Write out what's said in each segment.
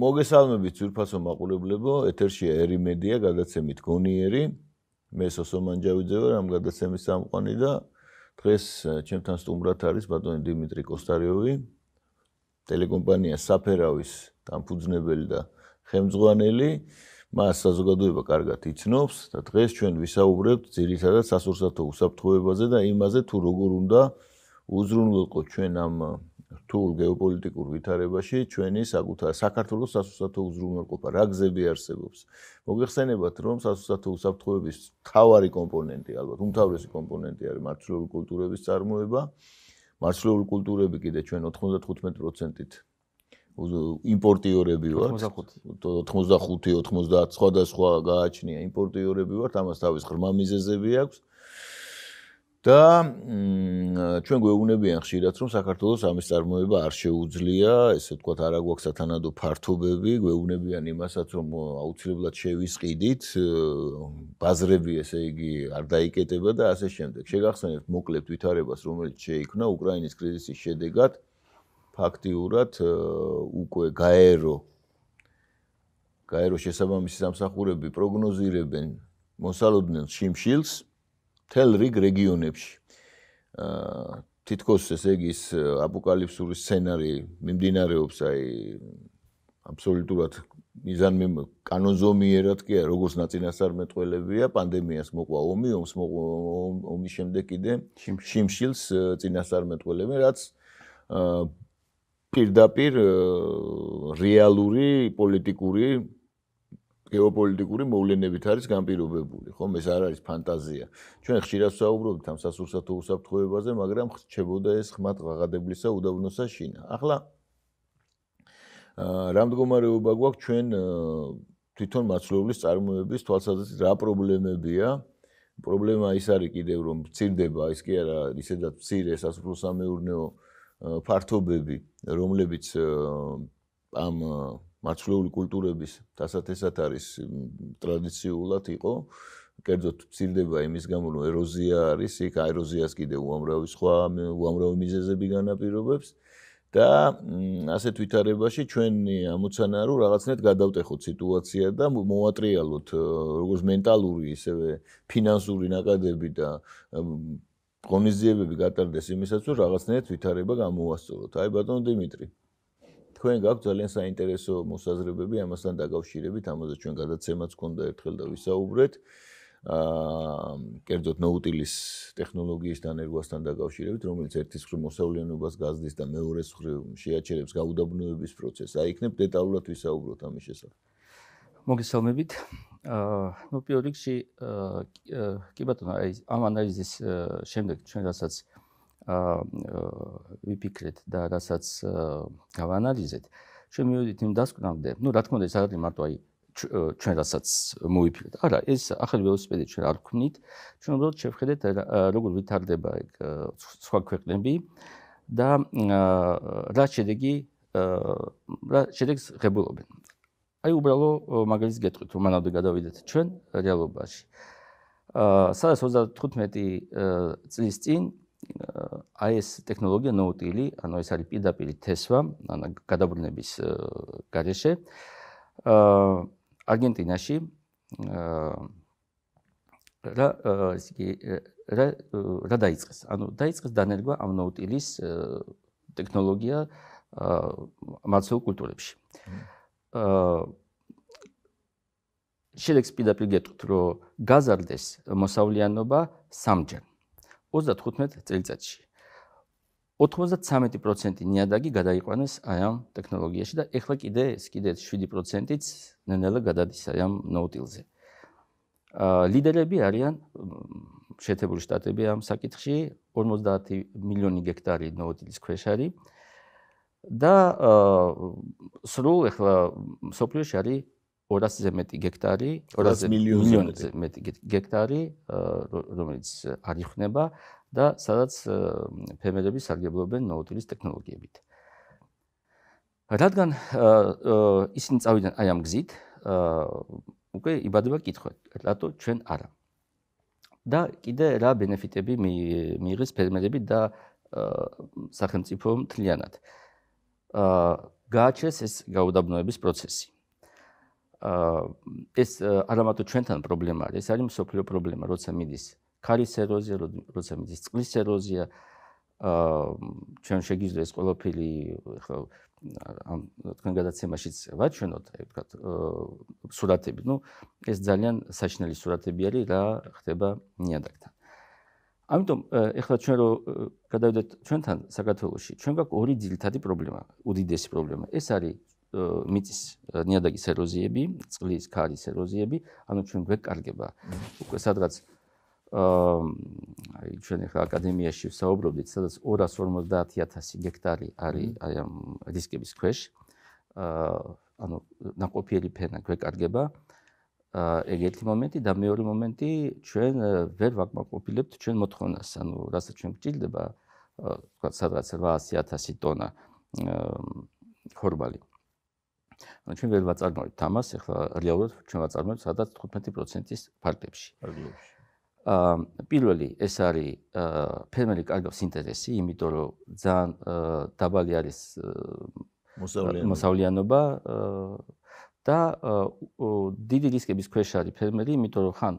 მოგესალმებით ძვირფასო მაყურებლებო, ეთერში ერიმედია გადაცემით გონიერი. მე სოსომანჯავიძე ვარ ამ გადაცემის სამყვანი და დღეს ჩემთან სტუმრად არის ბატონი დიმიტრი კოსტარიოვი, ტელეკომპანია საფერავის დამფუძნებელი და ხელმძღვანელი. მას საზოგადოება კარგად იცნობს და დღეს ჩვენ ვისაუბრებთ ძირითადად სასურსათო უსაფრთხოებაზე და იმაზე თუ როგორ უნდა უზრუნველყო ჩვენ ამ რთულ გეოპოლიტიკურ ვითარებაში ჩვენი საკუთარ საქართველოს სასუსათო უზრუნველყოფა რა გზები არსებობს მოგეხსენებათ რომ სასუსათო უსაფრთხოების მთავარი კომპონენტი ალბათ უმთავრესი კომპონენტი არის მარცვლეული კულტურების წარმოება მარცვლეული კულტურები კიდე ჩვენ 95%-ით იმპორტიორები ვართ 95 95 90 სხვადასხვა გააჩნია იმპორტიორები ვართ ამას თავის ღრმა მიზეზები აქვს და ჩვენ გვეუბნებიან ხშირად რომ საქართველოს ამის წარმოება არ შეუძლია, ესე თქვა არა გვაქვს სათანადო ფართობები, გვეუბნებიან იმასაც რომ აუცილებლად შევისყიდით, ბაზრები ესე იგი არ დაიკეტება და ასე შემდეგ. შეგახსენებთ მოკლედ ვითარებას რომელიც შეიქმნა უკრაინის კრიზისის შედეგად ფაქტიურად უკვე გაერო გაერო შესაბამისი სამსახურები პროგნოზირებენ მოსალოდნელ შიმშილს მთელ რიგ რეგიონებში. აა თითქოს ესე იგი აპოკალიფსური სცენარი მიმდინარეობს აი აბსოლუტურად მიზან მე კანონზომიერად კი არა როგორც ნაწინასწარმეტყველებია პანდემიას მოყვა ომი ომს მოყვა ომის შემდეგ კიდე შიმშილს წინასწარმეტყველები რაც პირდაპირ რეალური პოლიტიკური გეოპოლიტიკური მოვლენებით არის განპირობებული, ხო, ეს არ არის ფანტაზია. ჩვენ ხშირად საუბრობთ ამ სასურსათო უსაფრთხოებაზე, მაგრამ ხრჩებოდა ეს ხმად ღაღადებლისა უდაბნოსა შინა. ახლა აა რა მდგომარეობა გვაქვს ჩვენ თვითონ მაცლოვლის წარმოების თვალსაზრისით რა პრობლემებია? პრობლემა ის არის კიდევ რომ წირდება, ის კი არა, ისედაც წირე სასურსამეურნეო ფართობები, რომლებიც ამ მარცვლეული კულტურების დასათესად არის ტრადიციულად იყო კერძოდ ცილდება იმის გამო რომ ეროზია არის იქ აეროზიას კიდე უამრავი სხვა უამრავი მიზეზები განაპირობებს და ასეთ ვითარებაში ჩვენი ამოცანაა რომ რაღაცნაირად გადავტეხოთ სიტუაცია და მოვატრიალოთ როგორც მენტალური ისევე ფინანსური ნაკადები და ღონისძიებები გატარდეს იმისაც რომ რაღაცნაირად ვითარება გამოვასწოროთ აი ბატონ დიმიტრი თქვენ გაქვთ ძალიან საინტერესო მოსაზრებები ამასთან დაკავშირებით, ამაზე ჩვენ გადაცემაც კონდა ერთხელ და ვისაუბრეთ. აა, კერძოდ ნოუტილის ტექნოლოგიის დანერგვასთან დაკავშირებით, რომელიც ერთის ხრი მოსავლიანობას გაზდის და მეორეს ხრი შეაჩერებს გაუდაბნოების პროცესს. აი, იქნებ დეტალურად ვისაუბროთ ამის შესახებ. მოგესალმებით. აა, ნუ პიოდიქსი აა კი ბატონო, აი ამ ანალიზის შემდეგ ჩვენ რასაც აა ვიფიქრეთ და რასაც გავანალიზეთ, ჩვენ მივიდით იმ დასკვნამდე, ну, რა თქმა უნდა, ეს არის მარტო აი ჩვენ რასაც მოიფიქრეთ. არა, ეს ახალი ველოსიპედი ჩვენ არ გქმნით. ჩვენ უბრალოდ შევხედეთ როგორ ვითარდება ეგ სხვა ქვეყნები და რა შედეგი რა შედეგს ღებულობენ. აი უბრალო მაგალითს გეტყვით, რომ მანამდე გადავიდეთ ჩვენ რეალობაში. აა სადაც 35 წლის წინ აი ეს ტექნოლოგია ნოუტილი, ანუ ეს არის პირდაპირ თესვა, ანუ გადაბრუნების გარეშე. აა არგენტინაში აა რა ისე რა რა დაიწყეს? ანუ დაიწყეს დანერგვა ამ ნოუტილის ტექნოლოგია აა მაცულ კულტურებში. აა შეიძლება პირდაპირ გეტყვით, რომ გაზარდეს მოსავლიანობა სამჯერ. აა 35 წელიწადში 93% ნიადაგი გადაიყვანეს აი ამ ტექნოლოგიაში და ეხლა კიდე ეს კიდე 7%-იც ნენელა გადადის აი ამ ნოუტილზე. აა ლიდერები არიან შეერთებული შტატები ამ საკითხში 50 მილიონი გექტარი ნოუტილის ქვეშარი და აა სრულ ეხლა სოფლიოში არის 200-ზე მეტი გექტარი, 200-ზე მილიონი მეტი გექტარი, რომელიც არ იხნება და სადაც ფემერები სარგებლობენ ნოუტილის ტექნოლოგიებით. რადგან ისინი წავიდნენ აი ამ გზით, უკვე იბადება კითხვა, რატო ჩვენ არა? და კიდე რა ბენეფიტები მიიღეს ფერმერები და სახელმწიფო მთლიანად. აა გააჩეს ეს გაუდაბნოების პროცესი. ეს არამატო ჩვენთან პრობლემა არის, ეს არის მსოფლიო პრობლემა, როცა მიდის ქარის ეროზია, როცა მიდის წყლის ეროზია, აა ჩვენ შეგიძლია ეს ყოველფერი ხო ამ თქვენ გადაცემაშიც ვაჩვენოთ, აი ვთქვათ, სურათები, ну, ეს ძალიან საშინელი სურათები არის რა ხდება ნიადაგთან. ამიტომ ეხლა ჩვენ რო გადავიდეთ ჩვენთან საქართველოში, ჩვენ გვაქვს ორი ძირითადი პრობლემა, უდიდესი პრობლემა. ეს არის მიწის ნიადაგის ეროზიები, წყლის ქარის ეროზიები, ანუ ჩვენ გვეკარგება. უკვე სადღაც აი ჩვენ ახლა აკადემიაში ვსაუბრობდით, სადაც 250.000 ჰექტარი არის აი ამ რისკების ქვეშ. აა ანუ ნაყოფიერი ფენა გვეკარგება. აა ეგ ერთი მომენტი და მეორე მომენტი ჩვენ ვერ ვაკმაყოფილებთ ჩვენ მოთხოვნას, ანუ რასაც ჩვენ გვჭირდება, თქვა სადღაც 800.000 ტონა ხორბალი. ანუ ჩვენ ვერ ვაწარმოებთ ამას, ახლა რეალურად ჩვენ ვაწარმოებთ სადაც 15%-ის ფარგლებში. ფარგლებში. აა პირველი ეს არის აა ფერმერი კარგავს ინტერესი, იმიტომ რომ ძალიან აა დაბალი არის მოსავლიანობა და დიდი რისკების ქვეშ არის ფერმერი, იმიტომ რომ ხან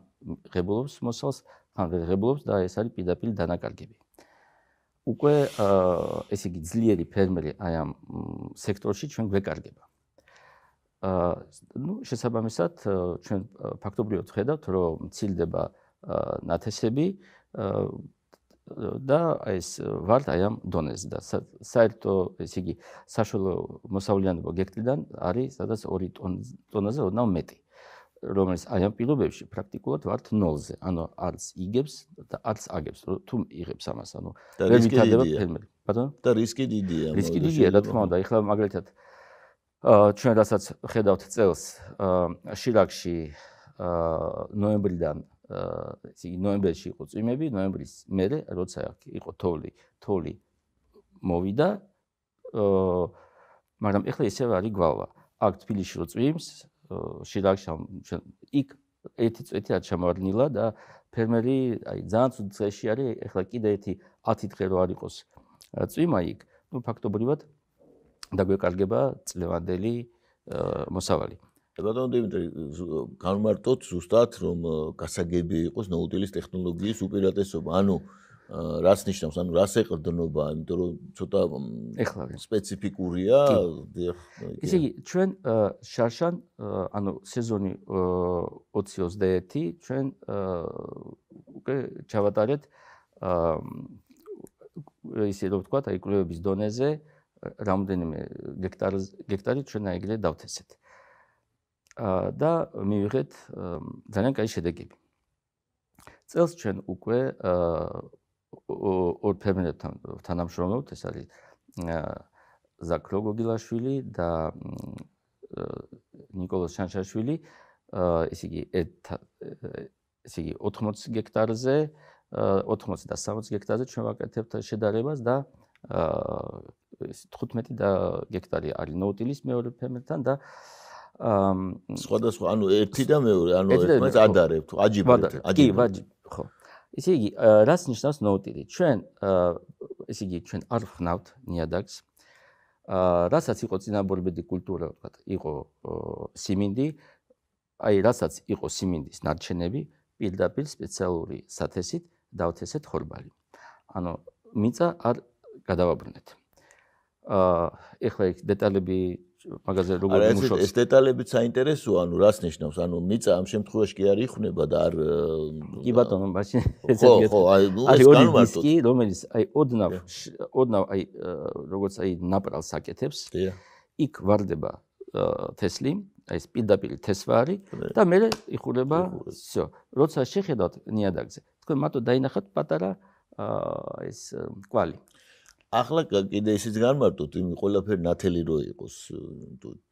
ღებულობს მოსალს, ხან ღებულობს და ეს არის პირდაპირ დანაკარგები. უკვე აა ესე იგი ძლიერი ფერმერი აი ამ სექტორში ჩვენ გვეკარგება. აა ну შესაბამისად ჩვენ ფაქტობრივად ხედავთ რომ ცილდება ნათესები და ეს ვარდ აი ამ დონეზე და საერთო ესე იგი საშუალო მოსავლიანობა გექტიდან არის სადაც 2 ტონაზე ოდნავ მეტი რომელიც აი ამ პირობებში პრაქტიკულად ვარდ 0-ზე ანუ არც იგებს და არც აგებს თუ იღებს ამას ანუ და რისკი დიდია ბატონო და რისკი დიდია რისკი დიდია და თქმა უნდა ეხლა მაგალითად აა ჩვენ რასაც ხედავთ წელს შილაკში ნოემბრიდან ისე ნოემბერში იყო წვიმები, ნოემბრის მერე როცა იყო თოვლი, თოვლი მოვიდა. მაგრამ ეხლა ისევ არის გვალვა. აქ თბილისში რო წვიმს, შილაკში ჩვენ იქ ერთი წვეთი არ ჩამოვარდნილა და ფერმერი აი ძალიან ცუდ წეში არის, ეხლა კიდე ერთი 10 დღე რო არ იყოს წვიმა იქ, ნუ ფაქტობრივად დაგვეკარგება წლევანდელი მოსავალი. ბატონო დიმიტრი, განმარტოთ ზუსტად რომ გასაგები იყოს ნოუტილის ტექნოლოგიის უპირატესობა, ანუ რაც ნიშნავს, ანუ რას ეყრდნობა, იმიტომ რომ ცოტა სპეციფიკურია. ისე იგი, ჩვენ შარშან, ანუ სეზონი 20-21, ჩვენ უკვე ჩავატარეთ ისე რომ ვთქვა, აი კლუბების დონეზე, აა რამდენიმე გექტარი გექტარი ჩვენ აიგრე დავთესეთ. აა და მივიღეთ ძალიან კაი შედეგები. წელს ჩვენ უკვე აა ორ ფერმერთან თანამშრომლობთ, ეს არის ზაკლოგოგილაშვილი და ნიკოლოზ შანშაშვილი, ესე იგი ერთ ესე იგი 80 გექტარზე 80 და 60 გექტარზე ჩვენ ვაკეთებთ შედარებას და აა 15 გექტარი არის ნოუტილის მეორე ფერმერთან და აა სხვადასხვა ანუ ერთი და მეორე ანუ ერთმანეთს ადარებთ აჯიბრებთ აჯიბრებთ კი ვაჯიბრებთ ხო ისე იგი რას ნიშნავს ნოუტილი ჩვენ აა ისე იგი ჩვენ არ ვხნავთ ნიადაგს აა რასაც იყო ძინაბორბედი კულტურა ვთქვათ იყო სიმინდი აი რასაც იყო სიმინდის ნარჩენები პირდაპირ სპეციალური სათესით დავთესეთ ხორბალი ანუ მიწა არ გადავაბრუნეთ აა ეხლა იქ დეტალები მაგაზე როგორ მუშაობს ეს დეტალები საინტერესოა ანუ რას ნიშნავს ანუ მიწა ამ შემთხვევაში კი არ იხნება და არ კი ბატონო მაშინ ესე იგი ხო აი ეს განმარტოთ კი რომელიც აი ოდნავ ოდნავ აი როგორც აი ნაპრალს აკეთებს იქ ვარდება თესლი აი სპიდაპირი თესვარი და მე იხურება всё როცა შეხედავთ ნიადაგზე თქვენ მარტო დაინახეთ პატარა აა ეს კვალი ახლა კიდე ისიც განმარტოთ იმ ყველაფერ ნათელი რო იყოს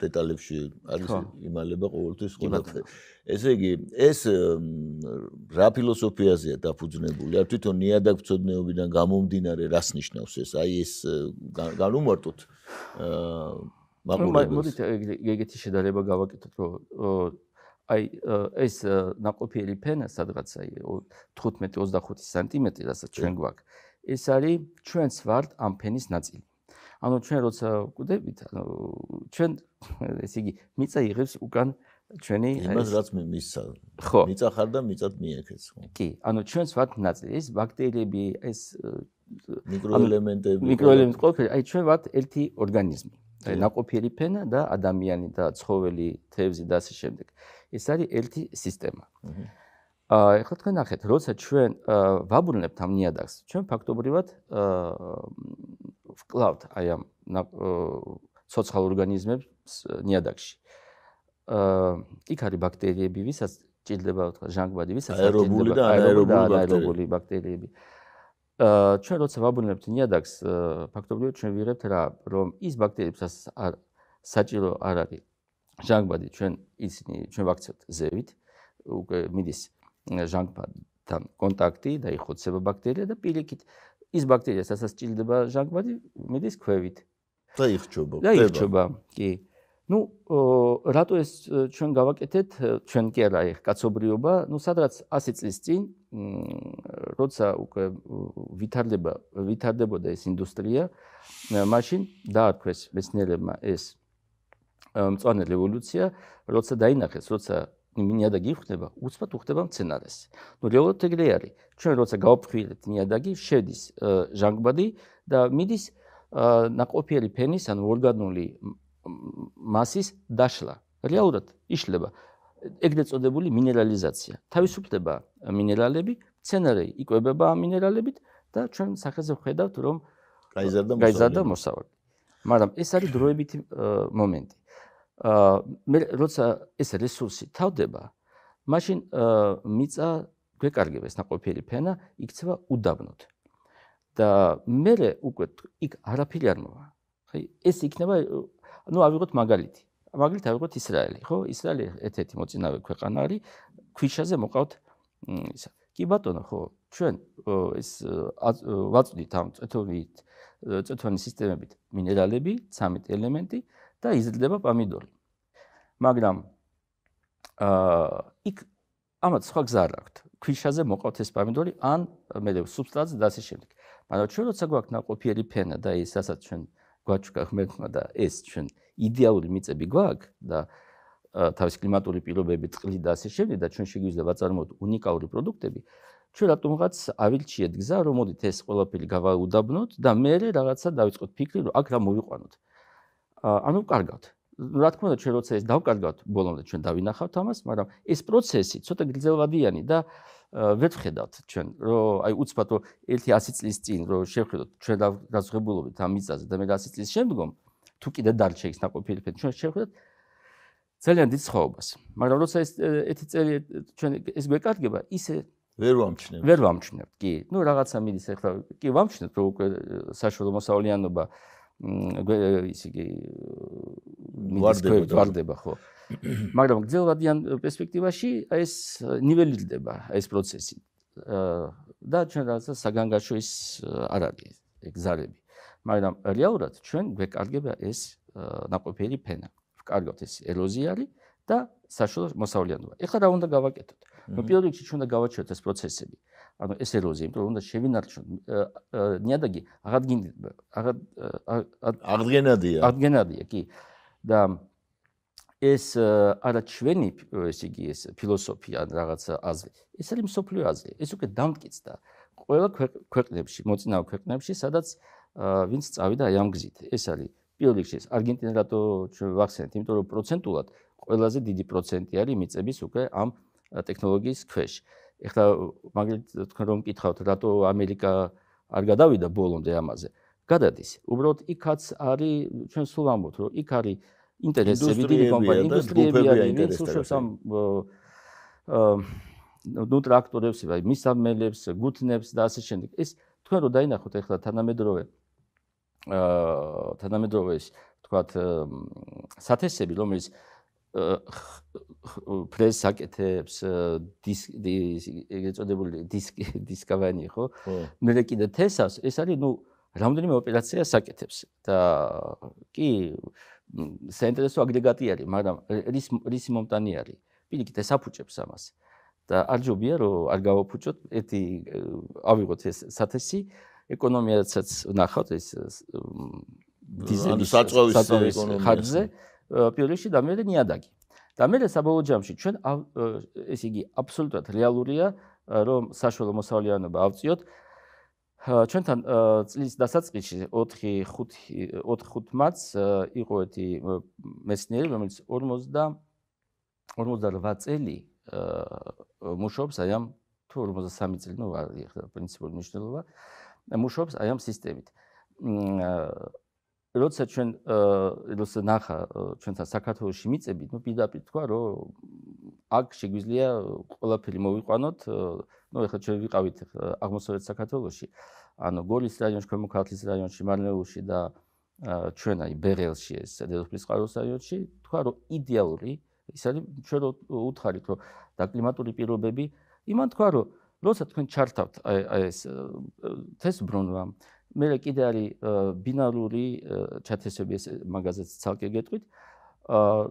დეტალებში არის იმალება ყოველთვის ყველაფერი ესე იგი ეს რა ფილოსოფიაზეა დაფუძნებული არ თვითონ ნიადაგწოდნეობიდან გამომდინარე რას ნიშნავს ეს აი ეს განუმარტოთ მაგულებს მოდით ეგეთი შედარება გავაკეთოთ რომ აი ეს ნაყოფიერი ფენა სადღაც აი 15-25 სანტიმეტრი რასაც ჩვენ გვაქვს ეს არის ჩვენს ვართ ამ ფენის ნაწილი. ანუ ჩვენ როცა ვკვდებით, ანუ ჩვენ ესე იგი მიწა იღებს უკან ჩვენი იმას რაც მე მისცა. ხო. მიწა ხარ და მიწად მიექეც. კი, ანუ ჩვენს ვართ ნაწილი. ეს ბაქტერიები, ეს მიკროელემენტები. მიკროელემენტი ყოფილი, აი ჩვენ ვართ ერთი ორგანიზმი. აი ნაყოფიერი ფენა და ადამიანი და ცხოველი, თევზი და ასე შემდეგ. ეს არის ერთი სისტემა. აჰა. აი ხო თქვენ ნახეთ, როცა ჩვენ ვაბრუნებთ ამ ნიადაგს, ჩვენ ფაქტობრივად ვკლავთ აი ამ ცოცხალ ორგანიზმებს ნიადაგში. აი იქ არის ბაქტერიები, ვისაც ჭირდება ვთქვა ჟანგბადი, ვისაც აერობული და აერობული ბაქტერიები. აა ჩვენ როცა ვაბრუნებთ ნიადაგს, ფაქტობრივად ჩვენ ვიღებთ რა, რომ ის ბაქტერიებს არ საჭირო არ არის ჟანგბადი, ჩვენ ისინი ჩვენ ვაქცევთ ზევით. უკვე მიდის აა ჟანგბადთან კონტაქტი და იხოცება ბაქტერია და პილიკით ის ბაქტერია სასას ჭირდება ჟანგბადი მიდის ქვევით და იხჩობა და იხჩობა კი ну рато ეს ჩვენ გავაკეთეთ ჩვენ კი არა ეხ კაცობრიობა ну სადღაც 100 წლის წინ როცა უკვე ვითარდება ვითარდებოდა ეს ინდუსტრია მაშინ დაარქვეს მეცნიერებმა ეს მწვანე რევოლუცია როცა დაინახეს როცა ნიადაგი ხდება უცბად ხდება მცენარეს. ნუ რეალურად ეგრე არის. ჩვენ როცა გავფრთხილეთ ნიადაგი, შედის ჟანგბადი და მიდის ნაკოფიერი ფენის ან ორგანული მასის დაშლა. რეალურად იშლება ეგრე წოდებული მინერალიზაცია. თავისუფლდება მინერალები, მცენარე იკვებება ამინერალებით და ჩვენ სახეზე ხედავთ რომ გაიზარდა მოსავალი. მაგრამ ეს არის დროებითი მომენტი. მე როცა ეს რესურსი თავდება, მაშინ მიწა გვეკარგება ეს ნაყოფიერი ფენა, იქცევა უდაბნოდ. და მე უკვე იქ არაფერი არ მოვა. ხი, ეს იქნება ну, ავიღოთ მაგალითი. მაგალითად ავიღოთ ისრაელი, ხო? ისრაელი ერთ-ერთი მოცინავე ქვეყანა არის, ქვიშაზე მოყავთ ისა. კი ბატონო, ხო, ჩვენ ეს ვაწვდით ამ წეთოვნით, წეთოვნის სისტემებით მინერალები, 13 ელემენტი და იზრდება პამიდორი. მაგრამ აა იქ ამაც სხვა გზა არ აქვს. ქვიშაზე მოყავთ ეს პამიდორი ან მე მე субстраტზე და ასე შემდეგ. მაგრამ ჩვენ როცა გვაქვს ნაყოფიერი ფენა და ის ასაც ჩვენ გვაჩვქა ხმებმა და ეს ჩვენ იდეალური მიწები გვაქვს და თავის კლიმატური პირობები წყლი და ასე შემდეგ და ჩვენ შეგვიძლია წარმოოთ უნიკალური პროდუქტები ჩვენ რატომღაც ავილჩიეთ გზა რომ მოდით ეს ყველაფერი გავაუდაბნოთ და მე რაღაცა დავიწყოთ ფიქრი რომ აქ რა მოვიყვანოთ ანუ კარგავთ. რა თქმა უნდა, ჩვენ როცა ეს დავკარგავთ, ბოლომდე ჩვენ დავინახავთ ამას, მაგრამ ეს პროცესი ცოტა გრძელვადიანი და ვერ ვხედავთ ჩვენ, რომ აი უცბად რომ 1100 წლის წინ რომ შევხედოთ ჩვენ დაძღებულობით ამ მიწაზე და მე 100 წლის შემდგომ თუ კიდე დარჩა ის ნაკოფილიფეთ ჩვენ შევხედოთ ძალიან დიდ ხაობას. მაგრამ როცა ეს ერთი წელი ჩვენ ეს გვეკარგება, ისე ვერ ვამჩნევ. ვერ ვამჩნევ. კი. ნუ რაღაცა მიდის ახლა კი ვამჩნევ, რომ უკვე საშუალო მოსავლიანობა აა ისე იგი მიდგება ხო მაგრამ გძელვადიან პერსპექტივაში ეს ნიველირდება ეს პროცესი და ჩვენ რაღაცა საგანგაშო ის არ არის ეგზარები მაგრამ რეალურად ჩვენ გვეკარგება ეს ნაკოფიერი ფენა ვკარგავთ ეს ეროზია არის და საშუალო მოსავლიანობა ეხლა რა უნდა გავაკეთოთ მოპირდაპირე ჩვენ უნდა გავაჩეროთ ეს პროცესები ანუ ეს ეროზია, იმიტომ რომ უნდა შევინარჩუნო ნიადაგი, აღადგენ აღ აღდგენადია. აღდგენადია, კი. და ეს არა ჩვენი ეს იგი ეს ფილოსოფია რაღაც აზრი. ეს არის მსოფლიო აზრი. ეს უკვე დამტკიცდა ყველა ქვეყნებში, მოწინავე ქვეყნებში, სადაც ვინც წავიდა აი ამ გზით. ეს არის პირველ რიგში ეს არგენტინა რატო ჩვენ ვახსენეთ, იმიტომ რომ პროცენტულად ყველაზე დიდი პროცენტი არის მიწების უკვე ამ ტექნოლოგიის ქვეშ. ეხლა მაგალითად თქვენ რომ მკითხავთ რატო ამერიკა არ გადავიდა ბოლომდე ამაზე გადადის უბრალოდ იქაც არის ჩვენ სულ ამბობთ რომ იქ არის ინტერესები დიდი კომპანიები ინდუსტრიები არის ინტერესები ამ ნუ ტრაქტორებს ვაი მისამელებს გუთნებს და ასე შემდეგ ეს თქვენ რომ დაინახოთ ეხლა თანამედროვე აა თანამედროვე ეს თქვათ სათესები რომელიც ფრეს აკეთებს დის ეგეწოდებული დისკი დისკავენი ხო? მე მე კიდე თესას ეს არის ნუ რამოდენიმე ოპერაცია საკეთებს და კი საინტერესო აგრეგატი არის, მაგრამ რის რის მომტანი არის? პირიქით ეს აფუჭებს ამას. და არ ჯობია რომ არ გავაფუჭოთ, ერთი ავიღოთ ეს სათესი, ეკონომიასაც ნახავთ ეს დიზელის საწვავის ეკონომიკაზე. პირველში და მე და ნიადაგი. და მე საბოლოო ჯამში ჩვენ ესე იგი აბსოლუტურად რეალურია რომ საშუალო მოსავლიანობა ავწიოთ ჩვენთან წლის დასაწყისში 4 5 4-5 მაც იყო ერთი მესნიერი რომელიც 50 58 წელი მუშობს აი ამ თუ 53 წელი ნუ პრინციპული მნიშვნელობა მუშობს აი ამ სისტემით როცა ჩვენ როცა ნახა ჩვენთან საქართველოსში მიწებით, ნუ პირდაპირ თქვა, რომ აქ შეგვიძლია ყველაფერი მოვიყვანოთ, ნუ ეხლა ჩვენ ვიყავით აღმოსავლეთ საქართველოსში, ანუ გოლის რაიონში, ქვემო ქართლის რაიონში, მარნეულში და ჩვენ აი ბერელში ეს დედოფლის ყაროს რაიონში, თქვა, რომ იდეალური ის არის ჩვენ რო უთხარით, რომ და კლიმატური პირობები, იმან თქვა, რომ როცა თქვენ ჩართავთ აი ეს თეს ბრუნვა, მე კიდე არის ბინალური ჩათესები ეს მაღაზიაც ცალკე გეტყვით. აა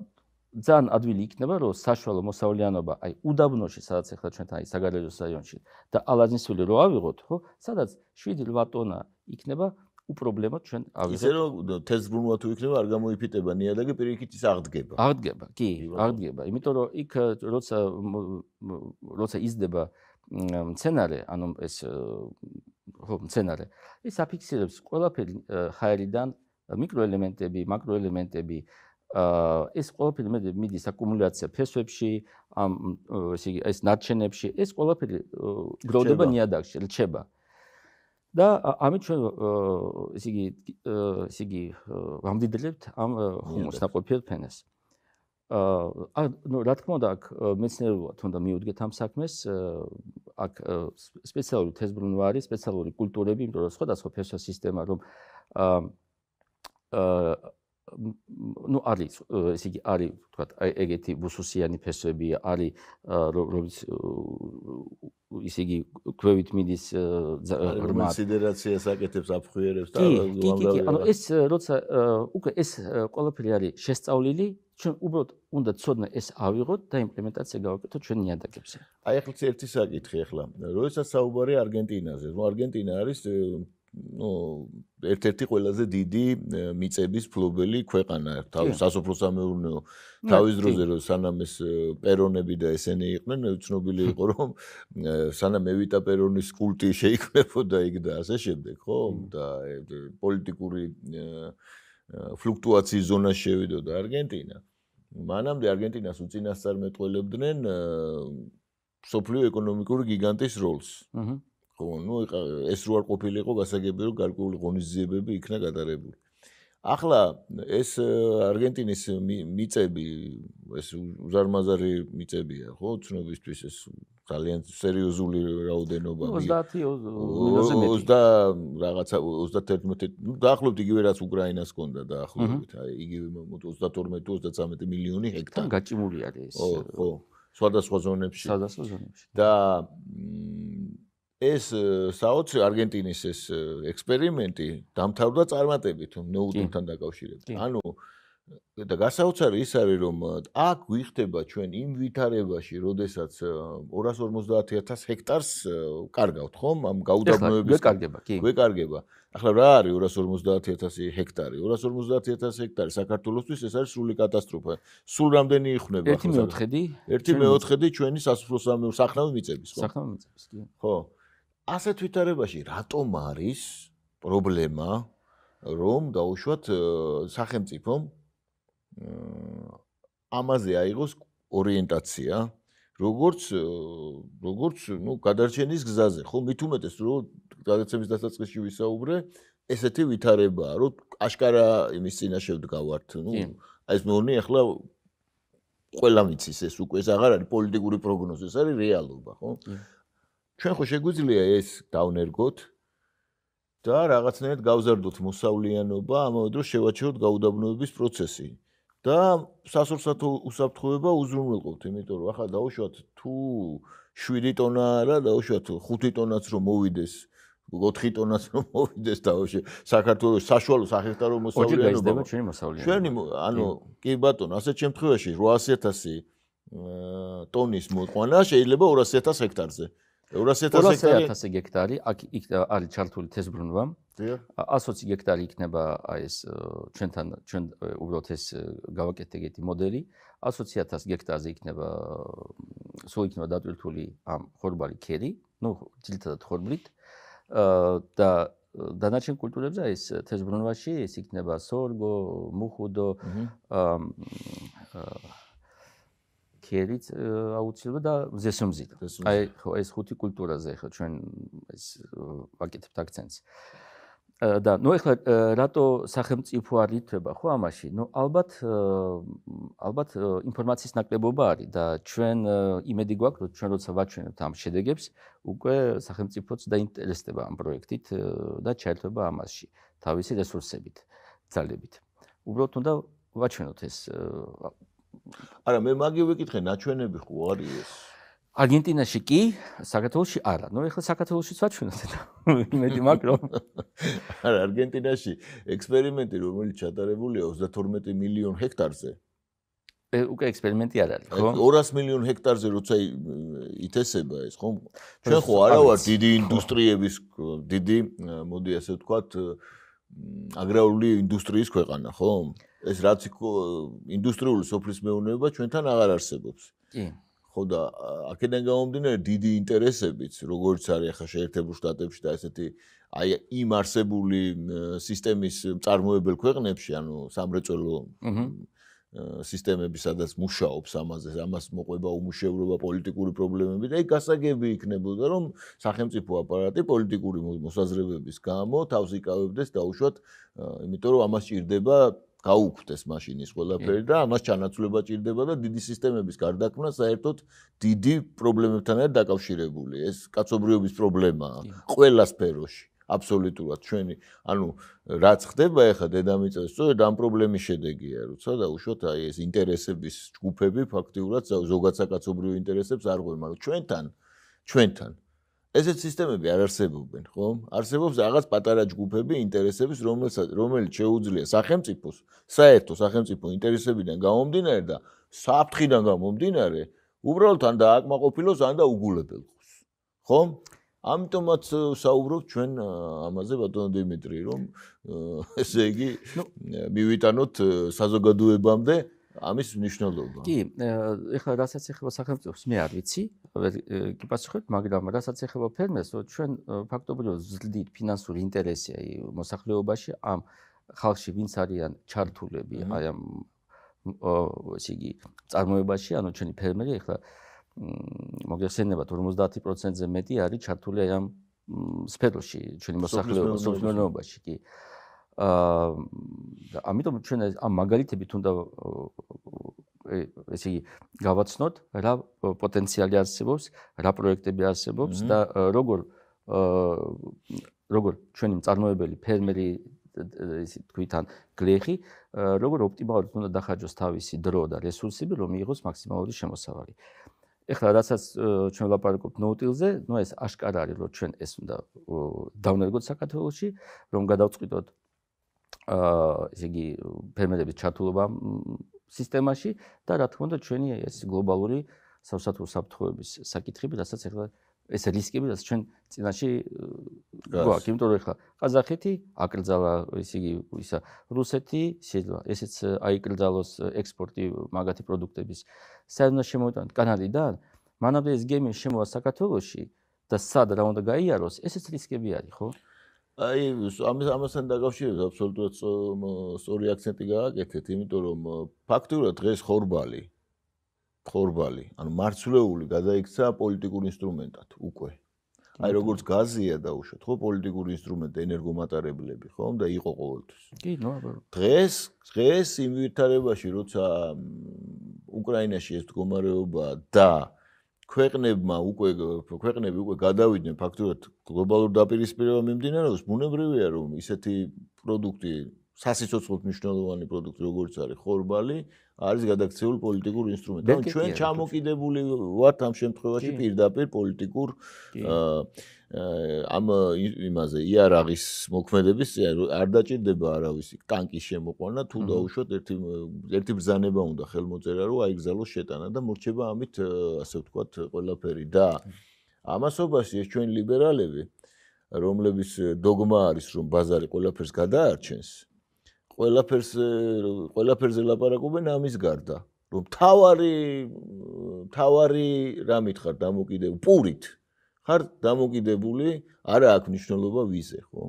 ძალიან ადვილი იქნება რომ საშუალო მოსავლიანობა, აი უდაბნოში სადაც ახლა ჩვენ თან აი საგარეო საიონში და ალაზნისული რო ავიღოთ, ხო? სადაც 7-8 ტონა იქნება უპრობლემოდ ჩვენ ავიღოთ. ისე რომ თესბრუნვა თუ იქნება არ გამოიფიტება ნიადაგი პირიქით ის აღდგება. აღდგება, კი, აღდგება. იმიტომ რომ იქ როცა როცა იზრდება მცენარე, ანუ ეს ხო მცენარე ის აფიქსირებს ყველაფერი ხაერიდან მიკროელემენტები მაკროელემენტები ეს ყველაფერი მე მიდის აკუმულაცია ფესვებში ამ ესე იგი ეს ნარჩენებში ეს ყველაფერი გროვდება ნიადაგში რჩება და ამით ჩვენ ესე იგი ესე იგი ამდიდრებთ ამ ხუმოს ნაყოფიერ ფენას. აა აა ну, რა თქმა უნდა, აქ მეცნიერულად თუნდა მიუძგეთ ამ საქმეს, აქ სპეციალური თესბრუნვარი, სპეციალური კულტურები, იმიტომ რომ სხვადასხვა ფესვა სისტემა რომ აა ну არის ესე იგი არის თქვა ეგეთი ბუსუსიანი ფესვები არის რომელიც ესე იგი ქვევით მიდის რომ სიდერაციას აკეთებს აფხუერებს და კი კი კი ანუ ეს როცა უკვე ეს ყველაფერი არის შესწავლილი ჩვენ უბრალოდ უნდა ცოდნა ეს ავიღოთ და იმპლემენტაცია გავაკეთოთ ჩვენ ნიადაგებში აი ახლა ერთი საკითხი ახლა როდესაც საუბარია არგენტინაზე ნუ არგენტინა არის ну ერთ-ერთი ყველაზე დიდი მიწების ფლობელი ქვეყანა თავის სასოფლო სამეურნეო თავის დროზე რომ სანამ ეს პერონები და ესენი იყვნენ უცნობილი იყო რომ სანამ ევიტა პერონის კულტი შეიქმნებოდა იქ და ასე შემდეგ ხო და პოლიტიკური ფლუქტუაციის ზონაში შევიდოდა არგენტინა მანამდე არგენტინას უწინასწარმეტყველებდნენ სოფლიო ეკონომიკური გიგანტის როლს აჰა ხო, ნუ ეს როარ ყოფილიყო გასაგები რომ გარკვეული ღონისძიებები იქნა გადაღებული. ახლა ეს არგენტინის მიწები, ეს უზარმაზარი მიწებია, ხო, ცნობისთვის ეს ძალიან სერიოზული რაოდენობა 30 20 რაღაცა 31 ნუ დაახლოებით იგივე რაც უკრაინას ჰქონდა დაახლოებით აი იგივე 32-33 მილიონი ჰექტარი გაჭიმული არის ხო ხო სხვადასხვა ზონებში სხვადასხვა ზონებში და ეს საოცრი არგენტინის ეს ექსპერიმენტი დამთავრდა წარმატებით ნოუტუნთან დაკავშირებით. ანუ და გასაოცარი ის არის რომ აქ გიხდება ჩვენ იმ ვითარებაში, როდესაც 250000 ჰექტარს კარგავთ, ხომ? ამ გაუდაბნოების გვეკარგება, კი. გვეკარგება. ახლა რა არის 250000 ჰექტარი? 250000 ჰექტარი საქართველოსთვის ეს არის სრული კატასტროფა. სულ რამდენი იხნება ახლა? 1/4-ი? 1/4-ი ჩვენი სასოფლო სამეურნეო სახნავი მიწების, ხო? სახნავი მიწების, კი. ხო. ასეთ ვითარებაში რატომ არის პრობლემა რომ დაუშვათ სახელმწიფომ ამაზე აიღოს ორიენტაცია როგორც როგორც ну გადარჩენის გზაზე ხო მით უმეტეს რომ გადაცემის დასაწყისში ვისაუბრე ესეთი ვითარებაა რომ აშკარა იმის წინაშე ვდგავართ ну ეს მეორე ახლა ყველა მიცის ეს უკვე ეს აღარ არის პოლიტიკური პროგნოზი ეს არის რეალობა ხო ჩვენ ხო შეგვიძლია ეს დავნერგოთ და რაღაცნაირად გავზარდოთ მოსავლიანობა, ამავე დროს შევაჩეროთ გაუდაბნოების პროცესი. და სასურსათო უსაფრთხოება უზრუნველყოფთ, იმიტომ რომ ახლა დაუშვათ თუ 7 ტონა არა, დაუშვათ 5 ტონაც რომ მოვიდეს, 4 ტონაც რომ მოვიდეს დაუშვათ საქართველოს საშუალო სახელმწიფო მოსავლიანობა. ჩვენი მოსავლიანობა. ჩვენი ანუ კი ბატონო, ასეთ შემთხვევაში 800.000 ტონის მოყვანა შეიძლება 200.000 ჰექტარზე. 200000 ჰექტარი აქ იქ არის ჩართული თესბრუნვა. დიახ. 120 ჰექტარი იქნება აი ეს ჩვენთან ჩვენ უბრალოდ ეს გავაკეთე ეგეთი მოდელი. 120000 ჰექტარზე იქნება სულ იქნება დატვირთული ამ ხორბალი ქერი, ну, ძილთადად ხორბლით. და დანარჩენ კულტურებზე ეს თესბრუნვაში ეს იქნება სორგო, მუხუდო, აა ერთიერთი э, აუცილებლად და ზესომზით. აი ხო ეს ხუთი კულტურაზე ხო ჩვენ э, ეს э, ვაკეთებთ აქცენტს. და ნუ ახლა რატო სახელმწიფო არ ითება ხო ამაში? ნუ ალბათ ალბათ ინფორმაციის ნაკლებობა არის და ჩვენ იმედი გვაქვს რომ ჩვენ როცა ვაჩვენებთ ამ შედეგებს, უკვე სახელმწიფოც დაინტერესდება ამ პროექტით და ჩაერთვება ამაში თავისი რესურსებით, ძალებით. უბრალოდ უნდა ვაჩვენოთ ეს არა მე მაგი ვიკითხე ნაჩვენები ხო არის ეს არგენტინაში კი საქართველოში არა ნუ ეხლა საქართველოში საჩვენოთ იმედი მაქვს რომ არა არგენტინაში ექსპერიმენტი რომელიც ჩატარებულია 32 მილიონ ჰექტარზე ე უკვე ექსპერიმენტი არ არის ხო 200 მილიონ ჰექტარზე როცა ითესება ეს ხო ჩვენ ხო არა ვარ დიდი ინდუსტრიების დიდი მოდი ასე ვთქვათ აგრარული ინდუსტრიის ქვეყანა ხო ეს რაც ინდუსტრიული სოფლის მეურნეობა ჩვენთან აღარ არსებობს. კი. ხო და აქედან გამომდინარე დიდი ინტერესებიც, როგორც არის ახლა შეერთებულ შტატებში და ესეთი აი იმ არსებული სისტემის წარმოებელ ქვეყნებში, ანუ სამრეწველო სისტემები, სადაც მუშაობს ამაზე, ამას მოყვება უმუშევრობა, პოლიტიკური პრობლემები და ეგ გასაგები იქნებოდა, რომ სახელმწიფო აპარატი პოლიტიკური მოსაზრებების გამო თავს იკავებდეს და უშუალოდ, იმიტომ რომ ამას ჭირდება გაუქვთეს მაშინის ყველაფერი და ამას ჩანაცვლება ჭირდება და დიდი სისტემების გარდაქმნა საერთოდ დიდი პრობლემებთანაა დაკავშირებული. ეს კაცობრიობის პრობლემაა ყველა სფეროში. აბსოლუტურად ჩვენი ანუ რაც ხდება ახლა დედამიწაზე სწორედ ამ პრობლემის შედეგია როცა დაუშვათ აი ეს ინტერესების ჯგუფები ფაქტიურად ზოგადსაკაცობრიო ინტერესებს არ ღვენ მაგრამ ჩვენთან ჩვენთან ესეთ სისტემები არ არსებობენ, ხო? არსებობს რაღაც პატარა ჯგუფები ინტერესების, რომელსაც რომელიც შეუძლია სახელმწიფოს, საერთო სახელმწიფო ინტერესებიდან გამომდინარე და საფრთხიდან გამომდინარე, უბრალოდ ან დააკმაყოფილოს, ან დაუგულებელოს. ხო? ამიტომაც საუბრობ ჩვენ ამაზე ბატონ დიმიტრი, რომ ესე იგი მივიტანოთ საზოგადოებამდე ამის მნიშვნელობა. კი, ეხლა რასაც ეხება სახელმწიფოს, მე არ ვიცი, კი პასუხობ, მაგრამ რასაც ეხება ფერმერს, რომ ჩვენ ფაქტობრივად ზრდით ფინანსური ინტერესი აი მოსახლეობაში ამ ხალხში ვინც არიან ჩართულები აი ამ ესე იგი წარმოებაში, ანუ ჩვენი ფერმერი ეხლა მოგესწრებათ 50%-ზე მეტი არის ჩართული აი ამ სფეროში, ჩვენი მოსახლეობა, სოფლიო მეურნეობაში, კი. აა ამიტომ ჩვენ ამ მაგალითებით უნდა ესე იგი გავაცნოთ რა პოტენციალი არსებობს, რა პროექტები არსებობს და როგორ აა როგორ ჩვენი მწარმოებელი ფერმერი ესე თქვითან გლეხი როგორ ოპტიმალურად უნდა დახარჯოს თავისი დრო და რესურსები, რომ იღოს მაქსიმალური შემოსავალი. ეხლა რასაც ჩვენ ვაპარაკობთ ნოუტილზე, ნუ ეს აშკარა არის, რომ ჩვენ ეს უნდა დავნერგოთ საქართველოში, რომ გადავწყვიტოთ აა ესე იგი ფერმერების ჩართულობა სისტემაში და რა თქმა უნდა ჩვენი ეს გლობალური სავსათო საფრთხოების საკითხები, რასაც ახლა ეს რისკები, რასაც ჩვენ წინაში გვაქვს, იმიტომ რომ ახლა ყაზახეთი აკრძალა, ესე იგი ისა რუსეთი შეიძლება ესეც აიკრძალოს ექსპორტი მაგათი პროდუქტების საერთოდ შემოიტანოთ კანადიდან, მანამდე ეს გემი შემოვა საქართველოში და სად რა უნდა გაიაროს, ესეც რისკები არის, ხო? აი ამის ამასთან დაკავშირებს აბსოლუტურად სწორი აქცენტი გააკეთეთ, იმიტომ რომ ფაქტურად დღეს ხორბალი ხორბალი, ანუ მარცვლეული გადაიქცა პოლიტიკურ ინსტრუმენტად უკვე. აი როგორც გაზია დაუშვათ, ხო, პოლიტიკური ინსტრუმენტი ენერგომატარებლები, ხო, და იყო ყოველთვის. კი, ნუ აბა. დღეს დღეს იმ ვითარებაში, როცა უკრაინაში ეს მდგომარეობა და აა ქვეყნებმა უკვე ქვეყნები უკვე გადავიდნენ ფაქტობრივად გლობალურ დაპირისპირებამ მიმდინარეობს, ბუნებრივია რომ ისეთი პროდუქტი სასიცოცხლო მნიშვნელოვანი პროდუქტი, როგორც არის ხორბალი, არის გადაქცეული პოლიტიკურ ინსტრუმენტად. ანუ ჩვენ ჩამოკიდებული ვართ ამ შემთხვევაში პირდაპირ პოლიტიკურ ამ იმაზე იარაღის მოქმედების არ დაჭირდება არავის ტანკის შემოყვანა თუ დაუშვოთ ერთი ერთი ბრძანება უნდა ხელმოწერა რომ აიგზალოს შეტანა და მორჩება ამით ასე ვთქვათ ყველაფერი და ამასობაში ეს ჩვენ ლიბერალები რომლების დოგმა არის რომ ბაზარი ყველაფერს გადაარჩენს ყველაფერს ყველაფერზე ლაპარაკობენ ამის გარდა რომ თავარი თავარი რა მითხარ დამოკიდებული პურით ხარ დამოკიდებული არა აქვს მნიშვნელობა ვიზე ხო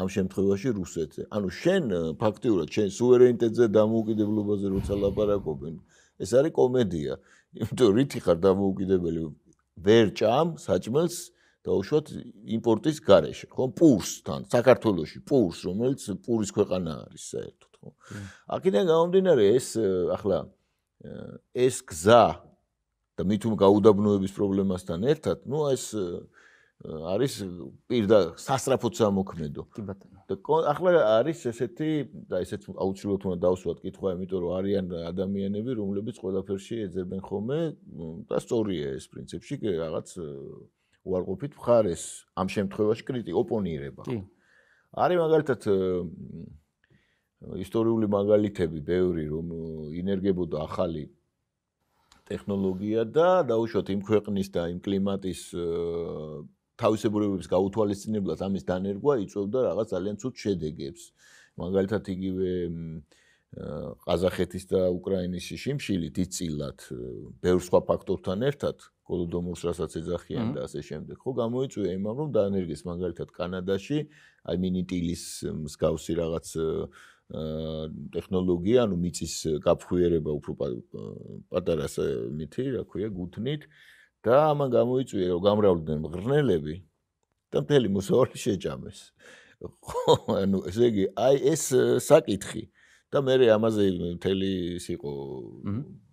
ამ შემთხვევაში რუსეთზე ანუ შენ ფაქტიურად შენ სუვერენიტეტზე დამოუკიდებლობაზე როცა ლაპარაკობენ ეს არის კომედია იმიტომ რითი ხარ დამოუკიდებელი ვერ ჭამ საჭმელს დაუშვათ იმპორტის გარეშე, ხო? პურსთან, საქართველოსი პურს, რომელიც პურის ქვეყანა არის საერთოდ, ხო? აკიდან გამომდინარე ეს ახლა ეს გზა და მითუმ გაუდაბნოების პრობლემასთან ერთად, ნუ ეს არის პირდა სასრაფოც ამოქმედო. კი ბატონო. და ახლა არის ესეთი და ესეც აუცილებლად უნდა დავსვათ კითხვა, იმიტომ რომ არიან ადამიანები, რომლებიც ყველაფერში ეძებენ ხოლმე და სწორია ეს პრინციპში რაღაც უარყოფით მხარეს ამ შემთხვევაში კრიტი ოპონირება. კი. არის მაგალითად ისტორიული მაგალითები ბევრი რომ ინერგებოდა ახალი ტექნოლოგია და დაუშვათ იმ ქვეყნის და იმ კლიმატის თავისებურებების გაუთვალისწინებლად ამის დანერგვა იწვევდა რაღაც ძალიან ცუდ შედეგებს. მაგალითად იგივე ყაზახეთის და უკრაინის შიმშილი თითილად ბევრ სხვა ფაქტორთან ერთად голодомос რასაც ეძახიან და ასე შემდეგ. ხო გამოიწვია იმამ რომ დაენერგეს მაგალითად კანადაში, აი მინიტილის მსგავსი რაღაც ტექნოლოგია, ანუ მიწის გაფხვიერება უფრო პატარას მითი, რა ქვია, გუთნით და ამან გამოიწვია რომ გამრავლდნენ მღრნელები და მთელი მოსავალი შეჭამეს. ხო, ანუ ესე იგი, აი ეს საკითხი და მე ამაზე მთელი ის იყო,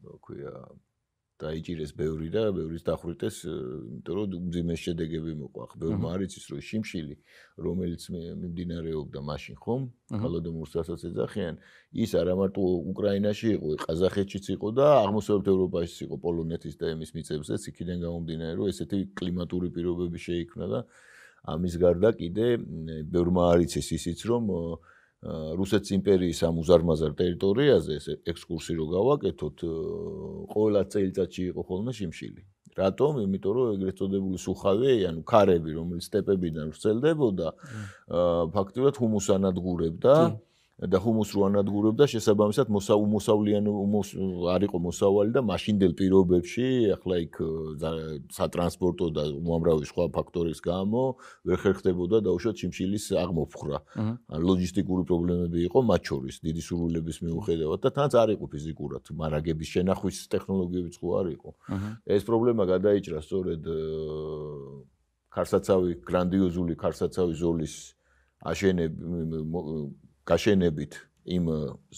რა ქვია, დაიჭირეს ბევრი და ბევრის დახვრიტეს, იმიტომ რომ უძიმეს შედეგები მოყვახ. ბევრი მარიცის რომ შიმშილი, რომელიც მიმდინარეობდა მაშინ ხომ, ხალოდომურს ასაც ეძახიან, ის არამარტო უკრაინაში იყო, ყაზახეთშიც იყო და აღმოსავლეთ ევროპაშიც იყო, პოლონეთის და ემის მიწებზეც, იქიდან გამომდინარე, რომ ესეთი კლიმატური პირობები შეიქმნა და ამის გარდა კიდე ბევრი მარიცის ისიც რომ რუსეთის იმპერიის ამ უზარმაზარ ტერიტორიაზე ეს ექსკურსი რო გავაკეთოთ, ყოველა წელიწადში იყო ხოლმე შიმშილი. რატომ? იმიტომ რომ ეგრეთ წოდებული სუხავეი, ანუ ქარები, რომელიც სტეპებიდან ვრცელდებოდა, ფაქტიურად ჰუმუსანადგურებდა. კი. და ჰუმუს რო ანადგურებდა შესაბამისად მოსა უმოსავლიანო უმოს არისო მოსავალი და მაშინდელ პირობებში ახლა იქ სატრანსპორტო და უამრავი სხვა ფაქტორის გამო ვერ ხერხდებოდა დაუშვათ შიმშილის აღმოფხრა. ან ლოჯისტიკური პრობლემები იყო მათ შორის დიდი სრულების მიუხედავად და თანაც არ იყო ფიზიკურად მარაგების შენახვის ტექნოლოგიები ხო არისო. ეს პრობლემა გადაიჭრა სწორედ ქარსაცავი გრანდიოზული ქარსაცავი ზოლის აშენებ გაშენებით იმ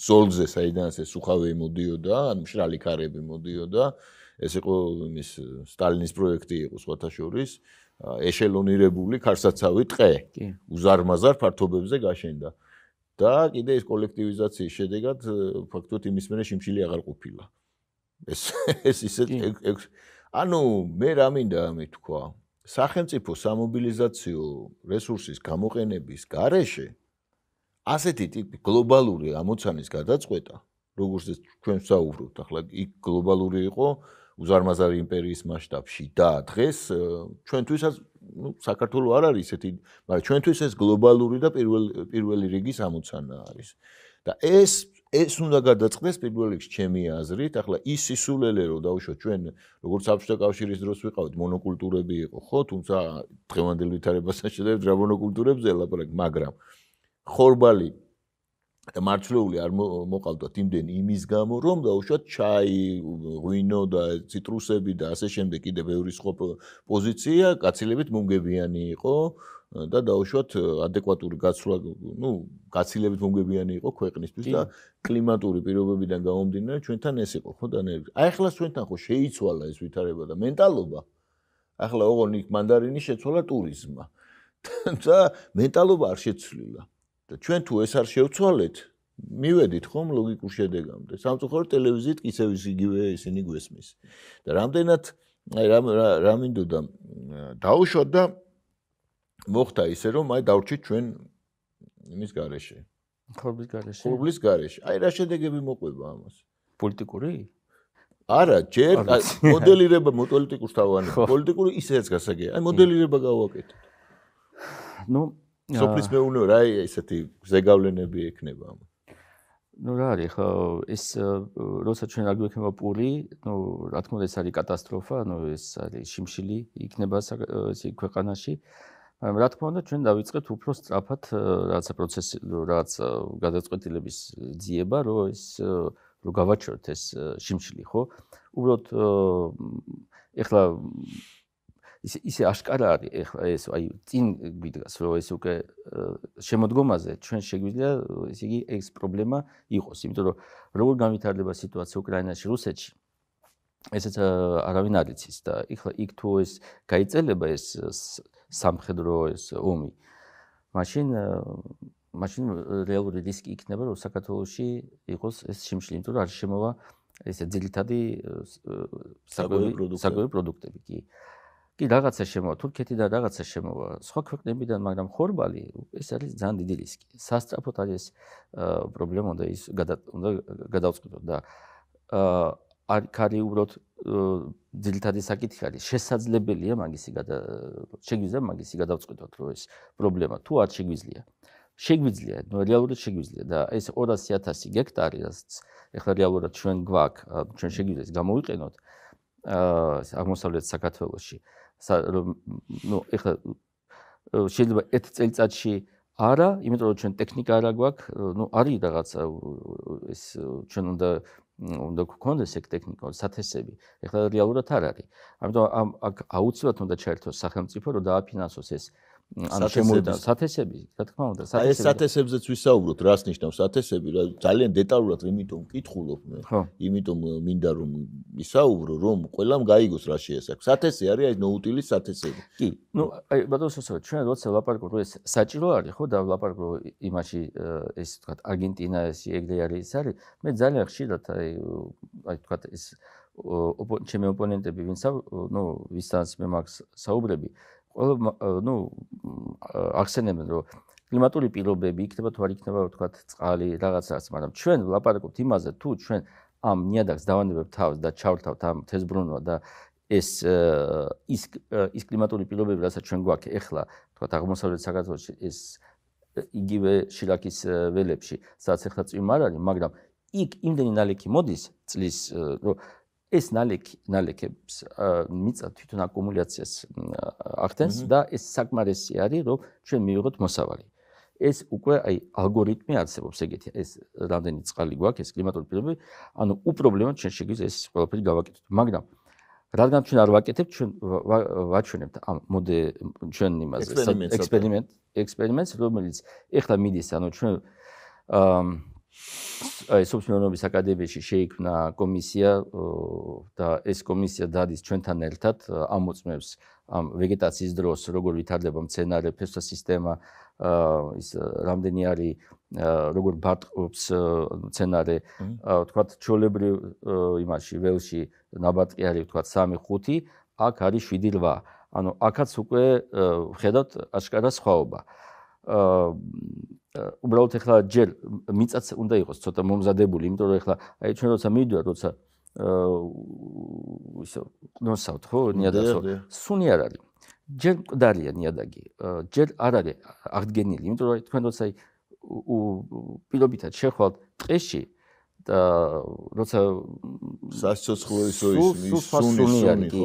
ზოლზე, საიდანაც ეს უხავი მოდიოდა, ან მშრალი ქარები მოდიოდა, ეს იყო იმის სტალინის პროექტი იყო სხვათაშორის ეშელონირებული ქარსაცავი ტყე. კი. უზარმაზარ ფართობებზე გაშენდა. და კიდე ეს კოლექტივიზაციის შედეგად ფაქტობრივად იმის მერე შიმშილი აღარ ყოფილა. ეს ეს ისეთ ანუ მე რა მინდა ამი თქვა? სახელმწიფო სამობილიზაციო რესურსის გამოყენების გარეშე ასეთი ტიპი გლობალური ამოცანის გადაწყვეტა, როგორც ჩვენ საუბრობთ, ახლა იქ გლობალური იყო უზარმაზარი იმპერიის მასშტაბში და დღეს ჩვენთვისაც ну საქართველოს არ არის ესეთი, მაგრამ ჩვენთვის ეს გლობალური და პირველ პირველი რიგის ამოცანა არის. და ეს ეს უნდა გადაწყდეს პირველ რიგში ჩემი აზრით, ახლა ის სისულელე რო დავუშვათ ჩვენ როგორც საბჭოთა კავშირის დროს ვიყავით მონოკულტურები იყო, ხო, თუმცა დღევანდელ ვითარებასაც შედარებით რა მონოკულტურებზე ლაპარაკი, მაგრამ ხორბალი და მარცვლეული არ მოყავდათ იმდენ იმის გამო რომ დაუშვათ ჩაი, ღვინო და ციტრუსები და ასე შემდეგ კიდე ბევრი სხვა პოზიცია კაცილებით მომგებიანი იყო და დაუშვათ ადეკვატური გაცვლა, ну, კაცილებით მომგებიანი იყო ქვეყნისთვის და კლიმატური პირობებიდან გამომდინარე ჩვენთან ეს იყო ხო და აი ახლა ჩვენთან ხო შეიცვალა ეს ვითარება და მენტალობა. ახლა ოღონდ იქ მანდარინი შეცვალა ტურიზმმა. თუმცა მენტალობა არ შეცვლილა. და ჩვენ თუ ეს არ შევცვალეთ მივედით ხომ ლოგიკურ შედეგამდე სამწუხაროდ ტელევიზიით კიდევ ისიგივე ისინი გვესმის და რამდენად აი რა რა მინდოდა დაუშვათ და მოხდა ისე რომ აი დავრჩით ჩვენ იმის გარეშე ხორბლის გარეშე ხორბლის გარეშე აი რა შედეგები მოყვება ამას პოლიტიკური არა ჯერ მოდელირება პოლიტიკურ თავანი პოლიტიკური ისეც გასაგებია აი მოდელირება გავაკეთეთ ну სოფლის მეუნეო რა ისეთი ზეგავლენები ექნება ну რა არის ხო ეს როცა ჩვენ არ გვექნება პური ну რა თქმა უნდა ეს არის კატასტროფა ну ეს არის შიმშილი იქნება ეს ქვეყანაში მაგრამ რა თქმა უნდა ჩვენ დავიწყეთ უფრო სწრაფად რაღაცა პროცესი რაღაც გადაწყვეტილების ძიება რომ ეს რომ გავაჩოთ ეს შიმშილი ხო უბრალოდ ეხლა ისე ისე აშკარაა ეხლა ეს აი წინ გვიდგას რომ ეს უკვე შემოდგომაზე ჩვენ შეგვიძლია ესე იგი ეს პრობლემა იყოს იმიტომ რომ როგორ განვითარდება სიტუაცია უკრაინაში რუსეთში ესეც არავინ არ იცის და ეხლა იქ თუ ეს გაიწელება ეს სამხედრო ეს ომი მაშინ მაშინ რეალური რისკი იქნება რომ საქართველოსი იყოს ეს შიმშილი იმიტომ რომ არ შემოვა ესე ძილითადი საგოი პროდუქტები კი კი რაღაცა შემოვა თურქეთიდან რაღაცა შემოვა სხვა ქვეყნებიდან მაგრამ ხორბალი ეს არის ძალიან დიდი რისკი სასწრაფოდ არის პრობლემა და ის გადა უნდა გადავწყვიტო და არ კარი უბრალოდ ძილთადი საკითხი არის შესაძლებელია მაგისი გადა შეგვიძლია მაგისი გადავწყვიტოთ რომ ეს პრობლემა თუ არ შეგვიძლია შეგვიძლია რეალურად შეგვიძლია და ეს 200000 გექტარი რაც ეხლა რეალურად ჩვენ გვაქვს ჩვენ შეგვიძლია ეს გამოვიყენოთ აა აღმოსავლეთ საქართველოში აა ნუ ეხლა შეიძლება 1 წელიწადში არა, იმიტომ რომ ჩვენ ტექნიკა არა გვაქვს, ნუ არის რაღაცა ეს ჩვენ უნდა უნდა გქონდეს ეგ ტექნიკა, სათესები. ეხლა რეალურად არ არის. ამიტომ აუცილებლად უნდა ჩაერთოს სახელმწიფო, რომ დააფინანსოს ეს ან შემოვიდეს სათესები, რა თქმა უნდა, სათესები. აი სათესებზეც ვისაუბროთ, რას ნიშნავს სათესები? რა ძალიან დეტალურად იმიტომ ვკითხულობ მე. იმიტომ მინდა რომ ვისაუბრო, რომ ყველამ გაიგოს რა შეესაბამება. სათესე არის აი ნოუტილის სათესები. კი. ნუ აი ბატონო, ჩვენ როცა ვლაპარაკო, რომ ეს საჭირო არის, ხო, და ვლაპარაკო იმაში, ეს თქვა, არგენტინა ეს ეგლეარი ის არის, მე ძალიან ხშირად აი აი თქვა ეს ჩემი ოპონენტები ვინც ნუ ვისთანაც მე მაქვს საუბრები, ყველა ну ახსენებენ რომ კლიმატური პირობები იქნება თუ არ იქნება თქვა წყალი რაღაცას მაგრამ ჩვენ ლაპარაკობთ იმაზე თუ ჩვენ ამ ნიადაგს დავანებებ თავს და ჩავრთავთ ამ თესბრუნვა და ეს ის ის კლიმატური პირობები რასაც ჩვენ გვაქვს ეხლა თქვა აღმოსავლეთ საქართველოში ეს იგივე შილაკის ველებში სადაც ეხლა წვიმა არ არის მაგრამ იქ იმდენი ნალექი მოდის წლის რომ ეს ნალექი ნალექებს მიწა თვითონ აკუმულაციას ახდენს და ეს საკმარისი არის რომ ჩვენ მივიღოთ მოსავალი ეს უკვე აი ალგორითმი არსებობს ეგეთი ეს რამდენი წყალი გვაქვს ეს კლიმატური პირობები ანუ უპრობლემო ჩვენ შეგვიძლია ეს ყველაფერი გავაკეთოთ მაგრამ რადგან ჩვენ არ ვაკეთებთ ჩვენ ვაჩვენებთ ამ მოდე ჩვენ იმაზე ექსპერიმენტ ექსპერიმენტს რომელიც ეხლა მიდის ანუ ჩვენ აა აი სოფსმენობის აკადემიაში შეიქმნა კომისია და ეს კომისია დადის ჩვენთან ერთად ამოწმებს ამ ვეგეტაციის დროს როგორ ვითარდება მცენარე ფესვთა სისტემა ის რამდენი არის როგორ ბარტყობს მცენარე თქვათ ჩოლებრი იმაში ველში ნაბატყი არის თქვათ 3-5 აქ არის 7-8 ანუ აქაც უკვე ხედავთ აშკარა სხვაობა უბრალოდ ეხლა ჯერ მიწაც უნდა იყოს ცოტა მომზადებული, იმიტომ რომ ეხლა აი ჩვენ როცა მივიდა, როცა აა ისე ნოსავთ ხო, ნიადაგსო. სუნი არ არის. ჯერ მკვდარია ნიადაგი. ჯერ არ არის აღდგენილი, იმიტომ რომ თქვენ როცა აი პირობითად შეხვალთ ტყეში და როცა სასწოცხლოს ის სუნი არის კი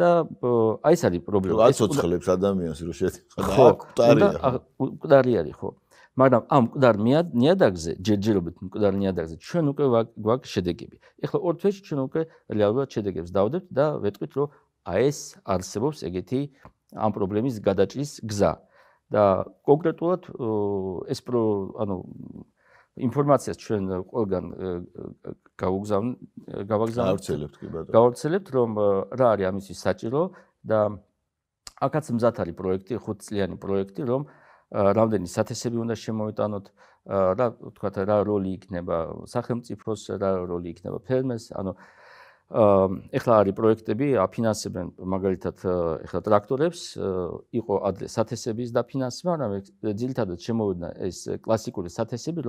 და აი ეს არის პრობლემა. რა სწოცხლებს ადამიანს რო შეეხება? ხო, მკვდარია. მკვდარი არის ხო? აა მაგრამ ამ მკვდარ ნიადაგზე ჯერჯერობით მკვდარ ნიადაგზე ჩვენ უკვე გვაქვს შედეგები. ეხლა ორ თვეში ჩვენ უკვე რეალურად შედეგებს დავდებთ და ვეტყვით რომ აი ეს არსებობს ეგეთი ამ პრობლემის გადაჭრის გზა. და კონკრეტულად ეს პრო ანუ ინფორმაციას ჩვენ ყველგან გავგზავნ გავაგზავნებთ გავავრცელებთ კი ბატონო გავავრცელებთ რომ რა არის ამისი საჭირო და აკაც მზათარი პროექტი ხუთწლიანი პროექტი რომ აა რამდენი სათესები უნდა შემოვიტანოთ და თქვა რა როლი იქნება სახელმწიფოს რა როლი იქნება ფერმერს ანუ ეხლა არის პროექტები აფინანსებენ მაგალითად ეხლა ტრაქტორებს იყო სათესების და ფინანსება რა ძილთადად შემოვიდა ეს კლასიკური სათესები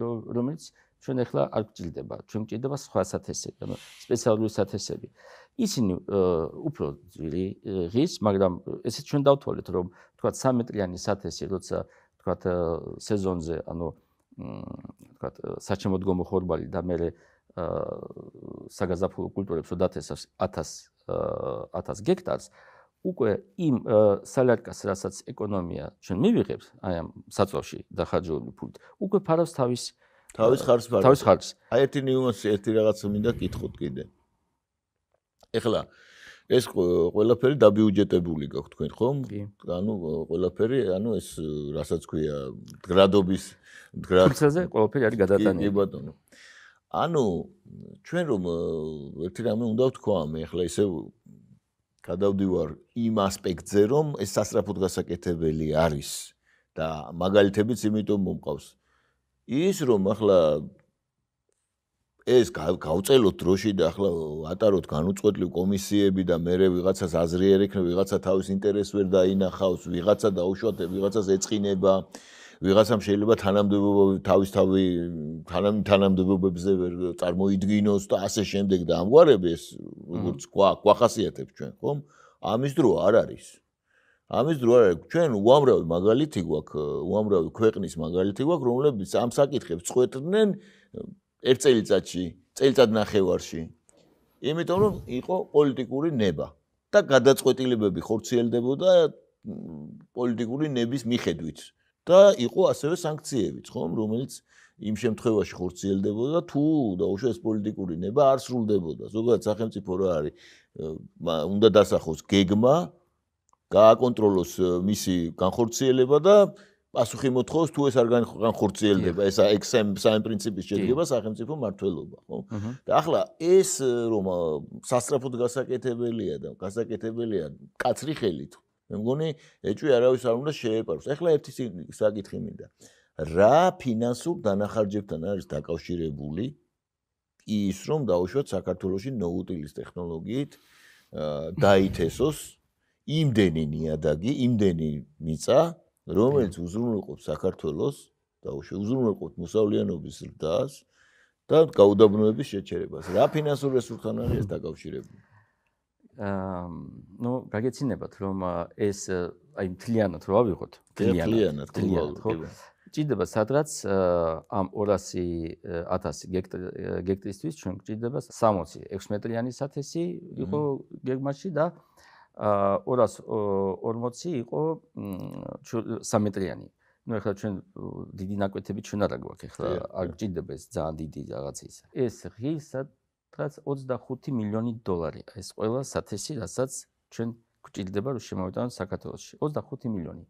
რომელიც ჩვენ ეხლა არ გვჭირდება ჩვენ გვჭირდება სხვა სათესები ანუ სპეციალური სათესები ისინი უფრო ძვირი ღირს მაგრამ ესე ჩვენ დავთვალეთ რომ თქვა 3 მეტრიანი სათესი, როცა თქვა სეზონზე, ანუ თქვა საჩემოდ გამოხორბალი და მე საგაზაფხულო კულტურებს დათესავს 1000 1000 გექტარს უკვე იმ სალარკას რასაც ეკონომია ჩვენ მივიღებს აი ამ საწოლში და ხარჯულ ფულს უკვე ფარავს თავის თავის ხარჯს თავის ხარჯს აი ერთი ნიუანსი ერთი რაღაცა მინდა გითხოთ კიდე ეხლა აა ეს ყველაფერი დაბიუჯეტებული გაქვს თქვენ ხომ? კი. ანუ ყველაფერი, ანუ ეს რასაც ქვია, გრადობის გრადზე ყველაფერი არის გადატანილი. კი, ბატონო. ანუ ჩვენ რომ ერთი რამე უნდა ვთქვა, მე ახლა ისე გადავდივარ იმ ასპექტზე, რომ ეს სასწრაფოდ გასაკეთებელი არის და მაგალითებიც იმიტომ მომყავს. ის რომ ახლა ეს გავწელოთ დროში და ახლა ატაროთ განუწყვეტლივ კომისიები და მე რე ვიღაცას აზრი ერეკნე, ვიღაცა თავის ინტერესს ვერ დაინახავს, ვიღაცა დაუშვათ, ვიღაცას ეწინება, ვიღაცამ შეიძლება თანამდებობა თავის თავი თანამ თანამდებობებზე ვერ წარმოიდგინოს და ასე შემდეგ და ამგვარები ეს როგორც ყვა ყვახასიათებს ჩვენ, ხომ? ამის დრო არ არის. ამის დრო არ არის. ჩვენ უამრავი მაგალითი გვაქვს, უამრავი ქვეყნის მაგალითი გვაქვს, რომლებიც ამ საკითხებს წყვეტდნენ ერთ წელიწადში, წელიწად ნახევარში. იმიტომ რომ იყო პოლიტიკური ნება და გადაწყვეტილებები ხორციელდებოდა პოლიტიკური ნების მიხედვით და იყო ასევე სანქციებიც, ხომ, რომელიც იმ შემთხვევაში ხორციელდებოდა თუ დაუშვა ეს პოლიტიკური ნება არ სრულდებოდა. ზოგადად სახელმწიფო რა არის? უნდა დასახოს გეგმა, გააკონტროლოს მისი განხორციელება და პასუხი მოთხოვს თუ ეს არ განხორციელდება ესა XM სამ პრინციპის შედგება სახელმწიფო მართველობა ხო და ახლა ეს э, რომ სასწრაფოდ გასაკეთებელია და გასაკეთებელია კაცრი ხელით მე მგონი ეჭვი არავის არ უნდა შეეპარვს ახლა ერთი საკითხი მინდა რა ფინანსურ დანახარჯებთან არის დაკავშირებული ის რომ დაუშვათ საქართველოსი ნოუტილის ტექნოლოგიით დაითესოს იმდენი ნიადაგი იმდენი მიწა რომელიც უზრუნველყოფს საქართველოს და უზრუნველყოფს მოსავლიანობის ზრდას და გაუდაბნოების შეჩერებას. რა ფინანსურ რესურსთან არის ეს დაკავშირებული? აა, ну, გაგეცინებათ, რომ ეს აი მთლიანად რო ავიღოთ, მთლიანად, მთლიანად, ხო? ჭირდება სადღაც ამ 200.000 გექტრისთვის ჩვენ გვჭირდება 60 16 მეტრიანი სათესი იყო გეგმაში და 240 იყო სამეტრიანი. ну ახლა ჩვენ დიდი ნაკვეთები ჩვენ არ აგვაქვს ახლა არ გჭირდება ეს ძალიან დიდი რაღაც ის ეს ღირსადღაც 25 მილიონი დოლარია ეს ყველა სათესი რასაც ჩვენ გჭირდება რომ შემოვიტანოთ საქართველოში 25 მილიონი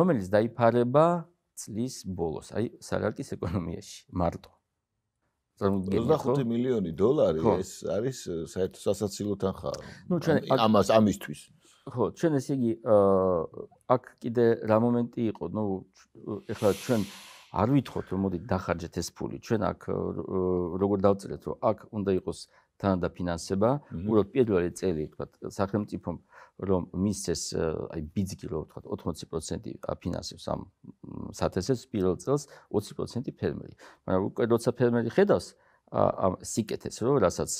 რომელიც დაიფარება წლის ბოლოს აი სალარკის ეკონომიაში მარტო 25 მილიონი დოლარი ეს არის საერთო სასაცილო თანხა. ნუ ჩვენ ამას ამისთვის. ხო, ჩვენ ესე იგი აა აქ კიდე რა მომენტი იყო, ნუ ეხლა ჩვენ არ ვითხოთ, მოდი დახარჯეთ ეს ფული. ჩვენ აქ როგორ დავწერეთ, რომ აქ უნდა იყოს თანადაფინანსება, უბრალოდ პირველი წელი, თქვა, სახელმწიფომ რომ მისცეს აი ბიძგი რო ვთქვა 80% აფინანსებს ამ სათესებს პირველ წელს 20% ფერმერი. მაგრამ უკვე როცა ფერმერი ხედავს ამ სიკეთეს რო რასაც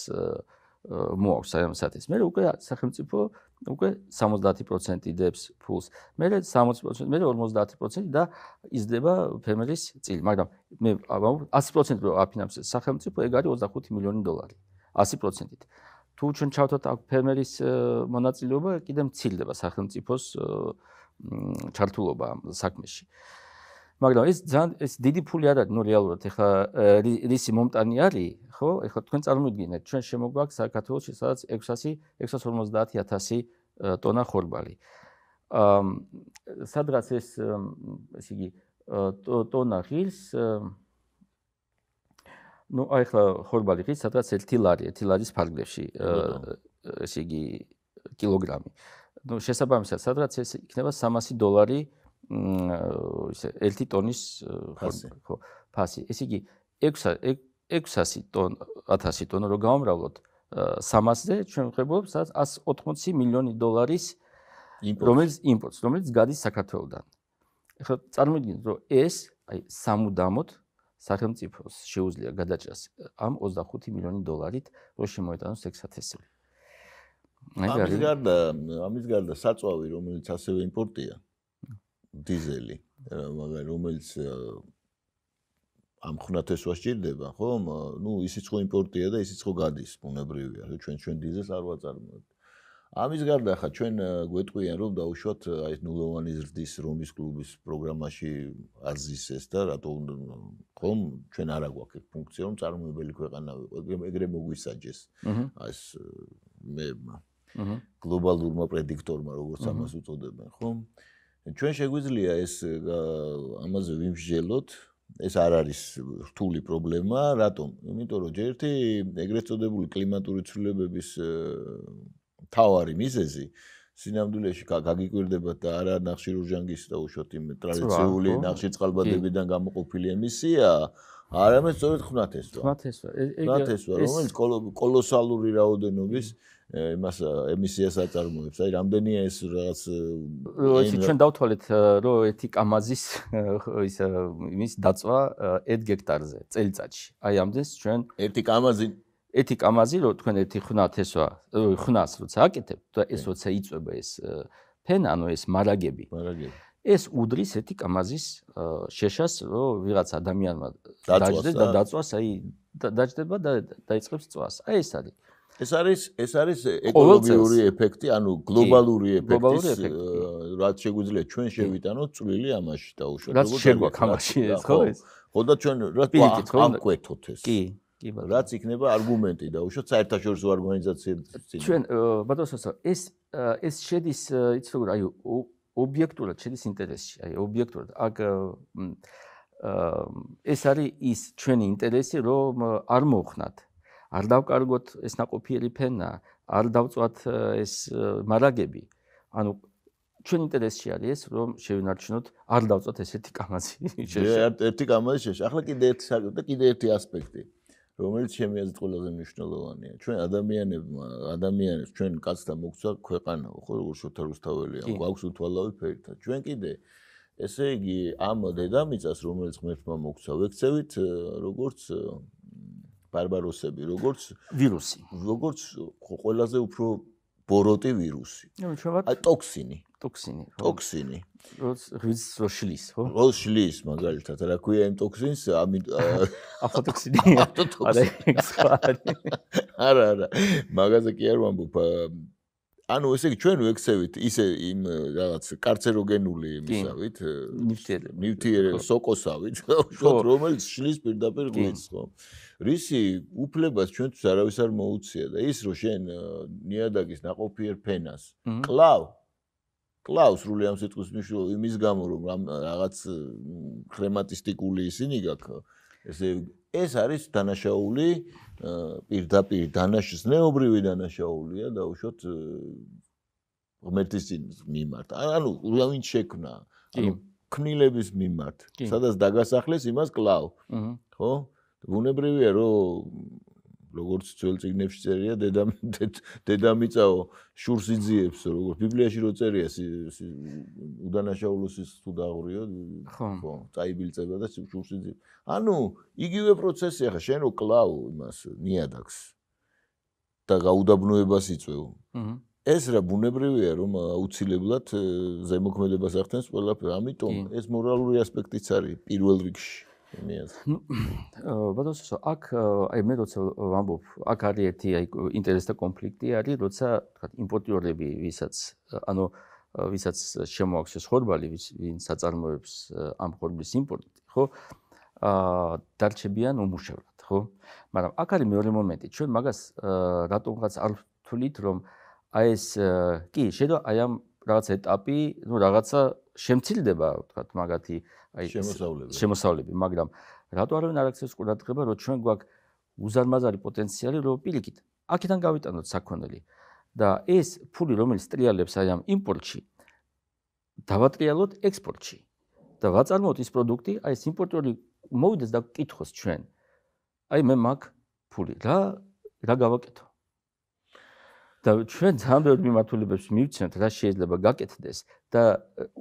მოაქვს ამ სათესს, მე უკვე სახელმწიფო უკვე 70% დებს ფულს. მე 60%, მე 50% და იზრდება ფერმერის წილი. მაგრამ მე 100% აფინანსებს სახელმწიფო ეგ არის 25 მილიონი დოლარი. აჰა. 100%-ით. თუ ჩვენ ჩავთვალოთ ფერმერის მონაწილეობა, კიდე მცირდება სახელმწიფოს ჩართულობა საქმეში. მაგრამ ეს ძალიან ეს დიდი ფული არ არის, ნუ რეალურად ეხლა რისი მომტანი არის, ხო? ეხლა თქვენ წარმოიდგინეთ, ჩვენ შემოგვაქვს საქართველოს შესაძაც 600 650.000 ტონა ხორბალი. აა სადღაც ეს ესე იგი ტონა ღილს ну а ихла хорбали ки садгас 1 лари 1 ларис фарглеши э ესე იგი э, э, килограмი ну შესაბამისად სადღაც ეს იქნება 300 დოლარი ისე 1 ტონის ხო ფასი ესე იგი 600 ტონ 1000 ტონ რო გამრავლოთ 300-ზე ჩვენ ხებობს 180 მილიონი დოლარის იმპორტს რომელიც იმპორტს რომელიც გადის საქართველოსდან ეხლა წარმოიდგინეთ რომ ეს აი სამუდამოდ სახელმწიფოს შეუძლია გადაჭრას ამ 25 მილიონი დოლარით, რომ შემოეტანოს 6000-ი. ამის გარდა, ამის გარდა საწვავი, რომელიც ასევე იმპორტია, დიზელი, მაგრამ რომელიც ამ ხუნათესვას ჭირდება, ხო? ნუ ისიც ხო იმპორტია და ისიც ხო გადის, ბუნებრივია, რომ ჩვენ ჩვენ დიზელს არ ვაწარმოებთ. ამის გარდა ხა ჩვენ გვეტყვიან რომ დაუშვათ აი ეს ნულოვანი ზრდის რომის კლუბის პროგრამაში აზის ეს და რატო ხომ ჩვენ არა გვაქვს ეს ფუნქცია რომ წარმოებელი ქვეყანა ვიყო ეგრე მოგვისაჯეს აა ეს მე გლობალურმა პრედიქტორმა როგორც ამას უწოდებენ ხომ ჩვენ შეგვიძლია ეს ამაზე ვიმსჯელოთ ეს არ არის რთული პრობლემა რატომ იმიტომ რომ ჯერ ერთი ეგრეთ წოდებული კლიმატური ცვლილებების თავარი მიზეზი სინამდვილეში გაგიკვირდებათ და არა ნახშირურჟანგის და უშოთ იმ ტრადიციული ნახშირწყალბადებიდან გამოყოფილი ემისია არამედ სწორედ ხნათესვა ხნათესვა რომელიც კოლოსალური რაოდენობის იმას ემისიას აწარმოებს აი რამდენია ეს რაღაც ისე ჩვენ დავთვალეთ რომ ერთი კამაზის ის იმის დაწვა 1 გექტარზე წელიწადში აი ამდენს ჩვენ ერთი კამაზი ეთი კამაზი რო თქვენ ერთი ხნათ ესვა ხნას როცა აკეთებ და ეს როცა იწובה ეს ფენ ანუ ეს მარაგები მარაგები ეს უდრის ეთი კამაზის შეშას რო ვიღაც ადამიანმა დაჭდეს და დაწვას აი დაჭდება და დაიწყებს წვას აი ეს არის ეს არის ეს არის ეკოლოგიური ეფექტი ანუ გლობალური ეფექტის რაც შეგვიძლია ჩვენ შევიტანოთ წვლილი ამაში დაუშვათ როგორ შეგვაქვს ამაში ეს ხო ხო და ჩვენ რა თქმა უნდა ამკვეთოთ ეს კი კი ბატონო რაც იქნება არგუმენტი და უშო საერთაშორისო ორგანიზაციების წინ ჩვენ ბატონო ეს ეს შედის იცი როგორ აი ობიექტურად შედის ინტერესში აი ობიექტურად აკ ეს არის ის ჩვენი ინტერესი რომ არ მოხნათ არ დავკარგოთ ეს ნაკოფიერი ფენა არ დავწვათ ეს მარაგები ანუ ჩვენ ინტერესში არის ეს რომ შევინარჩუნოთ არ დავწვათ ესეთი კამაზი შეშა ერთი კამაზი შეშა ახლა კიდე ერთი საკითხი და კიდე ერთი ასპექტი რომელიც ჩემი აზრით ყველაზე მნიშვნელოვანია. ჩვენ ადამიანებმა, ადამიანებს ჩვენ კაცთა მოგცა ქვეყანა, ხო, როგორც შოთარუსთაველია, გვაქვს უთვალავი ფერთა. ჩვენ კიდე ესე იგი ამ დედამიწას, რომელიც მეფმა მოგცა, ვექცევით როგორც ბარბაროსები, როგორც ვირუსი. როგორც ყველაზე უფრო ბოროტი ვირუსი. ნუ, ჩვენ ვართ ტოქსინი. ტოქსინი რო ტოქსინი როც რო შლის ხო რო შლის მაგალითად რა ქვია იმ ტოქსინს ამი აფოტოქსინი აფოტოქსინი არა არა მაგაზე კი არ ვამბობ ანუ ესე იგი ჩვენ ვექცევით ისე იმ э, რაღაც კარცეროგენული იმისავით э, ნიუტრიენტები ნიუტრიენტები სოკოსავით უშოთ რომელიც შლის პირდაპირ გულს ხო რისი უფლებას ჩვენთვის არავის არ მოუწია და ის რომ შენ э, ნიადაგის ნაყოფიერ ფენას კლავ კлауს რული ამ სიტყვის მნიშვნელობა იმის გამო რომ რაღაც ქრემატისტიკული ისინი გაქვს ესე ეს არის დანაშაული პირდაპირ დანაშნეობრივი დანაშაულია დაუშვოთ ღმერთის წინ მიმართ ანუ რავინ შექმნა ანუ ქნილების მიმართ სადაც დაგასახლეს იმას კлау ხო ვუნებრივია რომ როგორც ძველ წიგნებში წერია დედა დედამიწაო შურს იძიებს როგორც ბიბლიაში რო წერია უდანაშაულოსის თუ დაღრიო ხო წაიბილწება და შურს იძიებს ანუ იგივე პროცესია ხა შენ რო კლავ იმას ნიადაგს და გაუდაბნოებას იწვევ ეს რა ბუნებრივია რომ აუცილებლად ზემოქმედებას ახდენს ყველაფერი ამიტომ ეს მორალური ასპექტიც არის პირველ რიგში ბატონო სასო აქ აი მე როცა ვამბობ აქ არის ერთი აი ინტერესთა კონფლიქტი არის როცა თქვა იმპორტიორები ვისაც ანუ ვისაც შემოაქვს ხორბალი ვინც აწარმოებს ამ ხორბლის იმპორტი ხო აა დარჩებიან უმუშევრად ხო მაგრამ აქ არის მეორე მომენტი ჩვენ მაგას რატომღაც არ ვთulit რომ აი ეს კი შედა აი ამ რაღაც ეტაპი ნუ რაღაცა შემცილდება თქვა მაგათი აი შემოსავლები შემოსავლები მაგრამ რატო არავინ არ აქცევს ყურადღება რომ ჩვენ გვაქვს უზარმაზარი პოტენციალი რომ პირიქით აქედან გავიტანოთ საქონელი და ეს ფული რომელიც ტრიალებს აი ამ იმპორტში დავატრიალოთ ექსპორტში და ვაწარმოოთ ის პროდუქტი აი ეს იმპორტორი მოვიდეს და კითხოს ჩვენ აი მე მაქვს ფული რა რა გავაკეთო და ჩვენ ძალიან ბევრი მიმართულებებს მივცემთ რა შეიძლება გაკეთდეს და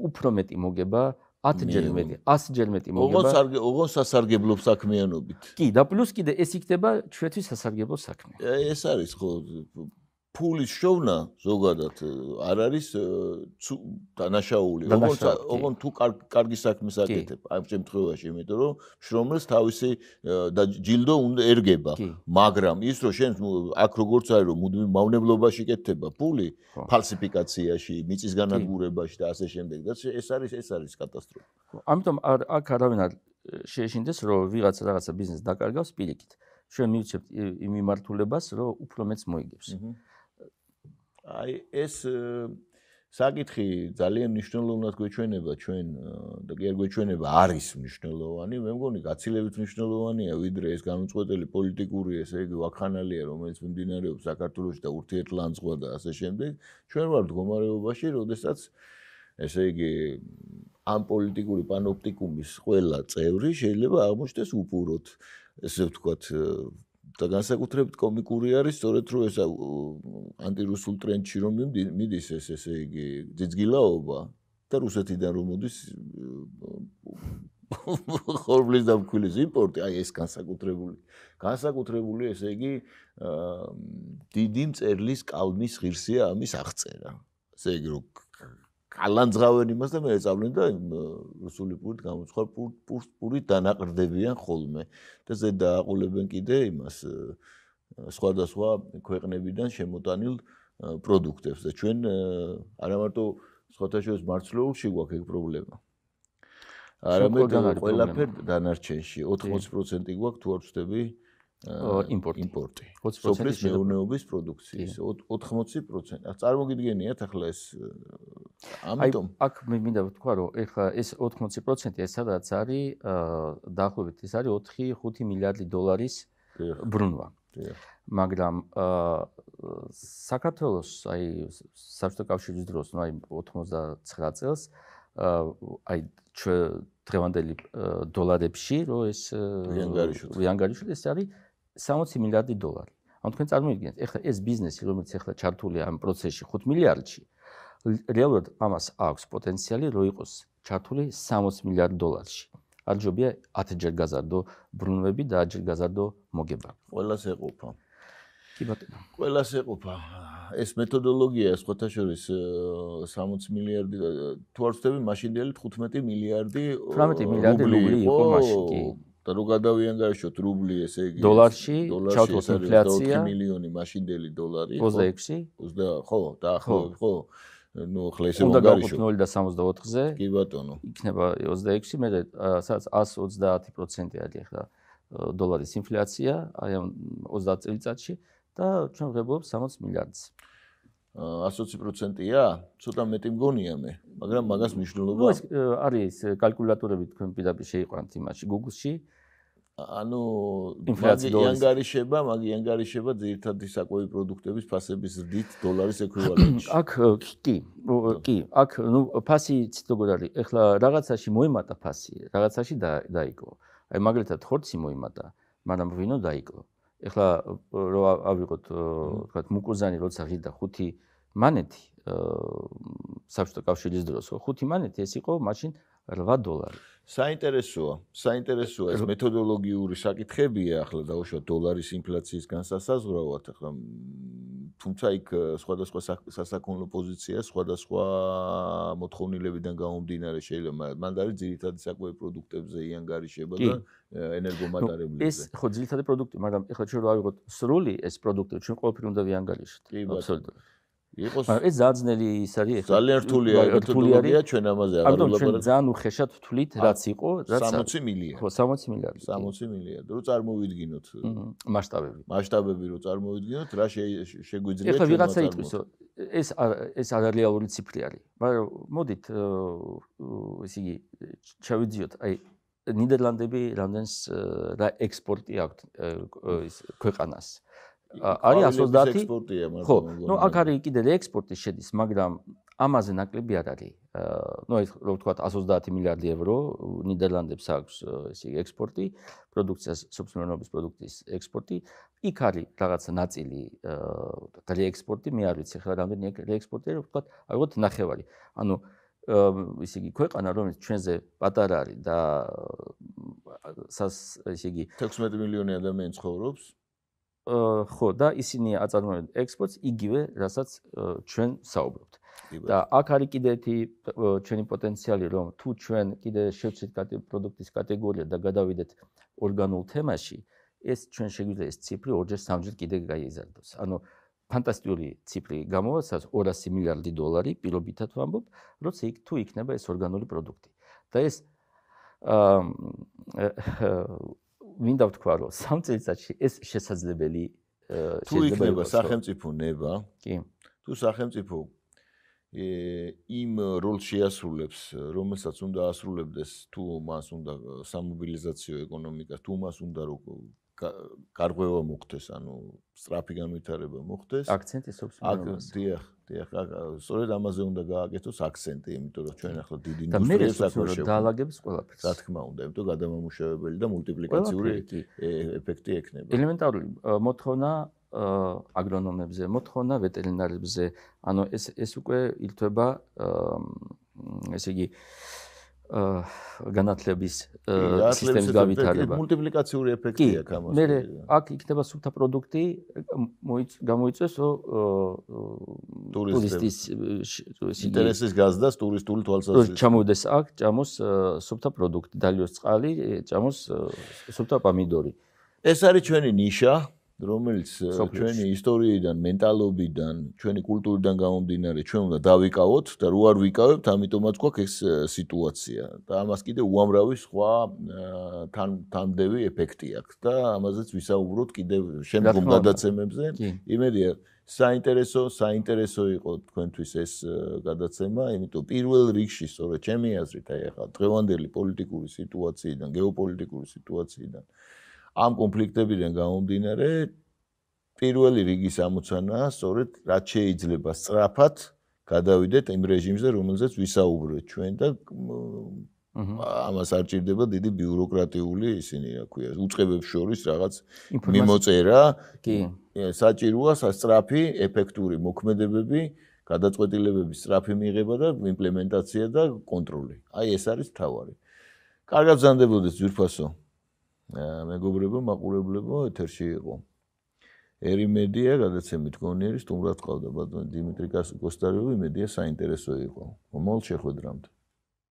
უფრო მეტი მოგება 10ჯერ მეტი, 100ჯერ მეტი მოგება. ოღონს არ ოღონს სასარგებლო საქმიანობით. კი, და პლუს კიდე ეს იქნება ჩვენთვის სასარგებლო საქმე. ეს არის ხო ფულის შოვნა ზოგადად არ არის თანაშაული, როგორც ოღონ თუ კარგი საქმეს აკეთებ, ამ შემთხვევაში, იმიტომ რომ შრომელს თავისი ჯილდო უნდა ერგება, მაგრამ ის რომ შენ აქ როგორც არის რომ მუდმივ მავნებლობაში კეთდება ფული, ფალსიფიკაციაში, მიწის განადგურებაში და ასე შემდეგ და ეს არის ეს არის კატასტროფა. ამიტომ აქ არავინ არ შეეშინდეს რომ ვიღაცა რაღაცა ბიზნესს დაკარგავს პილიკით. შენ მივცებ იმ მიმართულებას, რომ უფრო მეც მოიგებს. აჰა აი ეს э, საკითხი ძალიან მნიშვნელოვნად გვეჩვენება ჩვენ э, და კი არ გვეჩვენება არის მნიშვნელოვანი მე მგონი გაცილებით მნიშვნელოვანია ვიდრე ეს განუწყვეტელი პოლიტიკური ესე იგი ვახანალია რომელიც მიმდინარეობს საქართველოსში და ურთიერთლანძღვა და ასე შემდეგ ჩვენ ვართ მდგომარეობაში როდესაც ესე იგი ამ პოლიტიკური პანოპტიკუმის ყველა წევრი შეიძლება აღმოჩნდეს უპუროთ ესე ვთქვათ და განსაკუთრებით კომიკური არის, სწორედ რომ ეს ანტირუსულ ტრენდში რომ მიდის ეს ესე იგი ძიძგილაობა და რუსეთიდან რომ მოდის ხორბლის და ფქვილის იმპორტი, აი ეს განსაკუთრებული. განსაკუთრებული ესე იგი დიდი მწერლის კალმის ღირსია ამის აღწერა. ესე იგი რომ კალანძღავენ იმას და მე ეწავლენ და რუსული პურით გამოცხარ პურით დანაყრდებიან ხოლმე და ზედ დააყოლებენ კიდე იმას სხვადასხვა ქვეყნებიდან შემოტანილ პროდუქტებს და ჩვენ არა მარტო ხოთაშოს მარცვლეულში გვაქვს ეგ პრობლემა. არამედ ყველაფერ დანარჩენში 80% გვაქვს თუ არ ვწდები იმპორტი. იმპორტი. 20% სოფლის მეურნეობის პროდუქციის 80%. აი წარმოგიდგენიათ ახლა ეს ამიტომ აი აქ მე მინდა ვთქვა რომ ახლა ეს 80% ეს სადაც არის დაახლოებით ეს არის 4-5 მილიარდი დოლარის ბრუნვა. მაგრამ საქართველოს აი საბჭოთა კავშირის დროს, ნუ აი 99 წელს აი ჩვენ დღევანდელი დოლარებში რომ ეს ვიანგარიშვილი ეს არის 60 მილიარდი დოლარი. ანუ თქვენ წარმოიდგინეთ, ეხლა ეს ბიზნესი, რომელიც ეხლა ჩართულია ამ პროცესში 5 მილიარდში, რეალურად ამას აქვს პოტენციალი, რომ იყოს ჩართული 60 მილიარდ დოლარში. აჯობია 10ჯერ გაზარდო ბრუნვები და 10ჯერ გაზარდო მოგება. ყველას ეყოფა. კი ბატონო. ყველას ეყოფა. ეს მეთოდოლოგია სხვათა შორის 60 მილიარდი თუ არ ვცდები, მაშინდელი 15 მილიარდი 18 მილიარდი ლუბლი იყო მაშინ კი. და რო გადავიან გაიშოთ რუბლი ესე იგი დოლარში ჩავთვლოთ ინფლაცია 4 მილიონი მაშინდელი დოლარი 26 20 ხო დაახლოებით ხო ну ხლა ესე მოგარიშოთ 0.74-ზე კი ბატონო იქნება 26 მე სადაც 130% არის ახლა დოლარის ინფლაცია აი ამ 30 წელიწადში და ჩვენ ვღებულობთ 60 მილიარდს 120%-ია? ცოტა მეტი მგონია მე, მაგრამ მაგას მნიშვნელობა აქვს. არის კალკულატორები თქვენ პირდაპირ შეიყვანთ იმაში Google-ში. ანუ ინფლაციონგარიშება, მაგ იანგარიშება ძირთადი საკვები პროდუქტების ფასების ზრდით დოლარის ეკვივალენტში. აქ კი, კი, აქ ნუ ფასი თვითონ არის. ეხლა რაღაცაში მოემატა ფასი, რაღაცაში დაიკო. აი მაგალითად ხორცი მოემატა, მაგრამ ვინო დაიკო? ეხლა რო ავიღოთ თქვა მუკუზანი როცა ღირდა ხუთი მანეთი აა საბჭოთა კავშირის დროს ხუთი მანეთი ეს იყო მაშინ 1.5 8 დოლარი. საინტერესოა, საინტერესოა ეს მეთოდოლოგიური საკითხებია ახლა დაუშვათ დოლარის ინფლაციის განსასაზღვრავად ახლა თუმცა იქ სხვადასხვა სასაკუთრო პოზიცია, სხვადასხვა მოთხოვნილებიდან გამომდინარე შეიძლება მან დარი ძირითადი საკვები პროდუქტებზე იანგარიშება და ენერგომატარებლებზე. ეს ხო ძირითადი პროდუქტი, მაგრამ ახლა ჩვენ რა ვიღოთ სრული ეს პროდუქტები ჩვენ ყველაფერი უნდა ვიანგარიშოთ. აბსოლუტურად. იყოს ეს ძალიან ძნელი ის არის ეხლა ძალიან რთულია რთულია ჩვენ ამაზე აღარ ვლაპარაკობ ანუ ჩვენ ძალიან უხეშად ვთვლით რაც იყო რაც 60 მილიარდი ხო 60 მილიარდი 60 მილიარდი რო წარმოვიდგინოთ მასშტაბები მასშტაბები რო წარმოვიდგინოთ რა შეგვიძლია ეხლა ვიღაცა იტყვისო ეს ეს არალეალური ციფრი არის მაგრამ მოდით ესე იგი ჩავიძიოთ აი ნიდერლანდები რამდენს და ექსპორტი აქვს ქვეყანას არის 30 ხო ნუ აქ არის კიდე ექსპორტი შედის მაგრამ ამაზე ნაკლები არ არის ну ის რო ვთქვა 130 მილიარდი ევრო ნიდერლანდებს აქვს ესე იგი ექსპორტი პროდუქციას სუბსიდირების პროდუქტის ექსპორტი იქ არის რაღაცა ნაწილი დალი ექსპორტი მე არ ვიცი ხა რამდენი ექსპორტი რო ვთქვა აიღოთ ნახევარი ანუ ესე იგი ქვეყანა რომელიც ჩვენზე პატარა არის და სას ესე იგი 16 მილიონი ადამიანი ცხოვრობს ხო და ისინი აწარმოებენ ექსპორტს იგივე რასაც ჩვენ საუბრობთ. და აქ არის კიდე ერთი ჩვენი პოტენციალი რომ თუ ჩვენ კიდე შევცვით პროდუქტის კატეგორია და გადავიდეთ ორგანულ თემაში, ეს ჩვენ შეგვიძლია ეს ციფრი ორჯერ სამჯერ კიდე გაიზარდოს. ანუ ფანტასტიკური ციფრი გამოვასაც 200 მილიარდი დოლარი პირობითად ვამბობ, როცა იქ თუ იქნება ეს ორგანული პროდუქტი. და ეს აა მინდა ვთქვა, რომ სამ წელიწადში ეს შესაძლებელი შეიძლება იქნება სახელმწიფო ნება. კი. თუ სახელმწიფო ე იმ როლს შეასრულებს, რომელსაც უნდა ასრულებდეს თუ მას უნდა სამობილიზაციო ეკონომიკა, თუ მას უნდა გარღვევა მოხდეს, ანუ სტრაფი განვითარება მოხდეს. აქცენტი სოფსმენოს. დიახ, დიახ, სწორედ ამაზე უნდა გააკეთოს აქცენტი, იმიტომ რომ ჩვენ ახლა დიდი ინდუსტრია საქმეში. და დაალაგებს ყველაფერს. რა თქმა უნდა, იმიტომ გადამამუშავებელი და მულტიპლიკაციური ეფექტი ექნება. ელემენტარული მოთხოვნა აგრონომებზე, მოთხოვნა ვეტერინარებზე, ანუ ეს ეს უკვე ილთვება ესე იგი განათლების სისტემის გავითარება. მულტიპლიკაციური ეფექტია გამოსული. მე აქ იქნება სუფთა პროდუქტი გამოიწვეს ტურისტის ინტერესის გაზდას ტურისტული თვალსაზრისით. ჩამოდეს აქ, ჩამოს სუფთა პროდუქტი, დალიოს წყალი, ჩამოს სუფთა პომიდორი. ეს არის ჩვენი ნიშა. რომელიც ჩვენი ისტორიიდან, მენტალობიდან, ჩვენი კულტურიდან გამომდინარე, ჩვენ უნდა დავიკავოთ და რო არ ვიკავებთ, ამიტომაც გვაქვს ეს სიტუაცია. და ამას კიდე უამრავი სხვა თან თანდევი ეფექტი აქვს და ამაზეც ვისაუბროთ კიდე შემდგომ გადაცემებზე. იმედია, საინტერესო, საინტერესო იყო თქვენთვის ეს გადაცემა, იმიტომ პირველ რიგში, სწორედ ჩემი აზრით, აი ახლა დღევანდელი პოლიტიკური სიტუაციიდან, გეოპოლიტიკური სიტუაციიდან ამ კონფლიქტებიდან გამომდინარე პირველი რიგი სამოცანაა, სწორედ რაც შეიძლება სწრაფად გადავიდეთ იმ რეჟიმზე, რომელზეც ვისაუბრეთ ჩვენ და ამას არ ჭირდება დიდი ბიუროკრატიული ისინი რა ქვია, უწყებებს შორის რაღაც მიმოწერა. კი. საჭიროა სასწრაფი, ეფექტური მოქმედებები, გადაწყვეტილებების სწრაფი მიღება და იმპლემენტაცია და კონტროლი. აი ეს არის თავარი. კარგად ზანდებოდეთ ძირფასო. მეგობრებო, მაყურებლებო, ეთერში იყო. ერი მედია გადაცემით გონიერი სტუმრად ყავდა ბატონი დიმიტრი კოსტარიოვი, მედია საინტერესო იყო. მომალ შეხვედრამდე.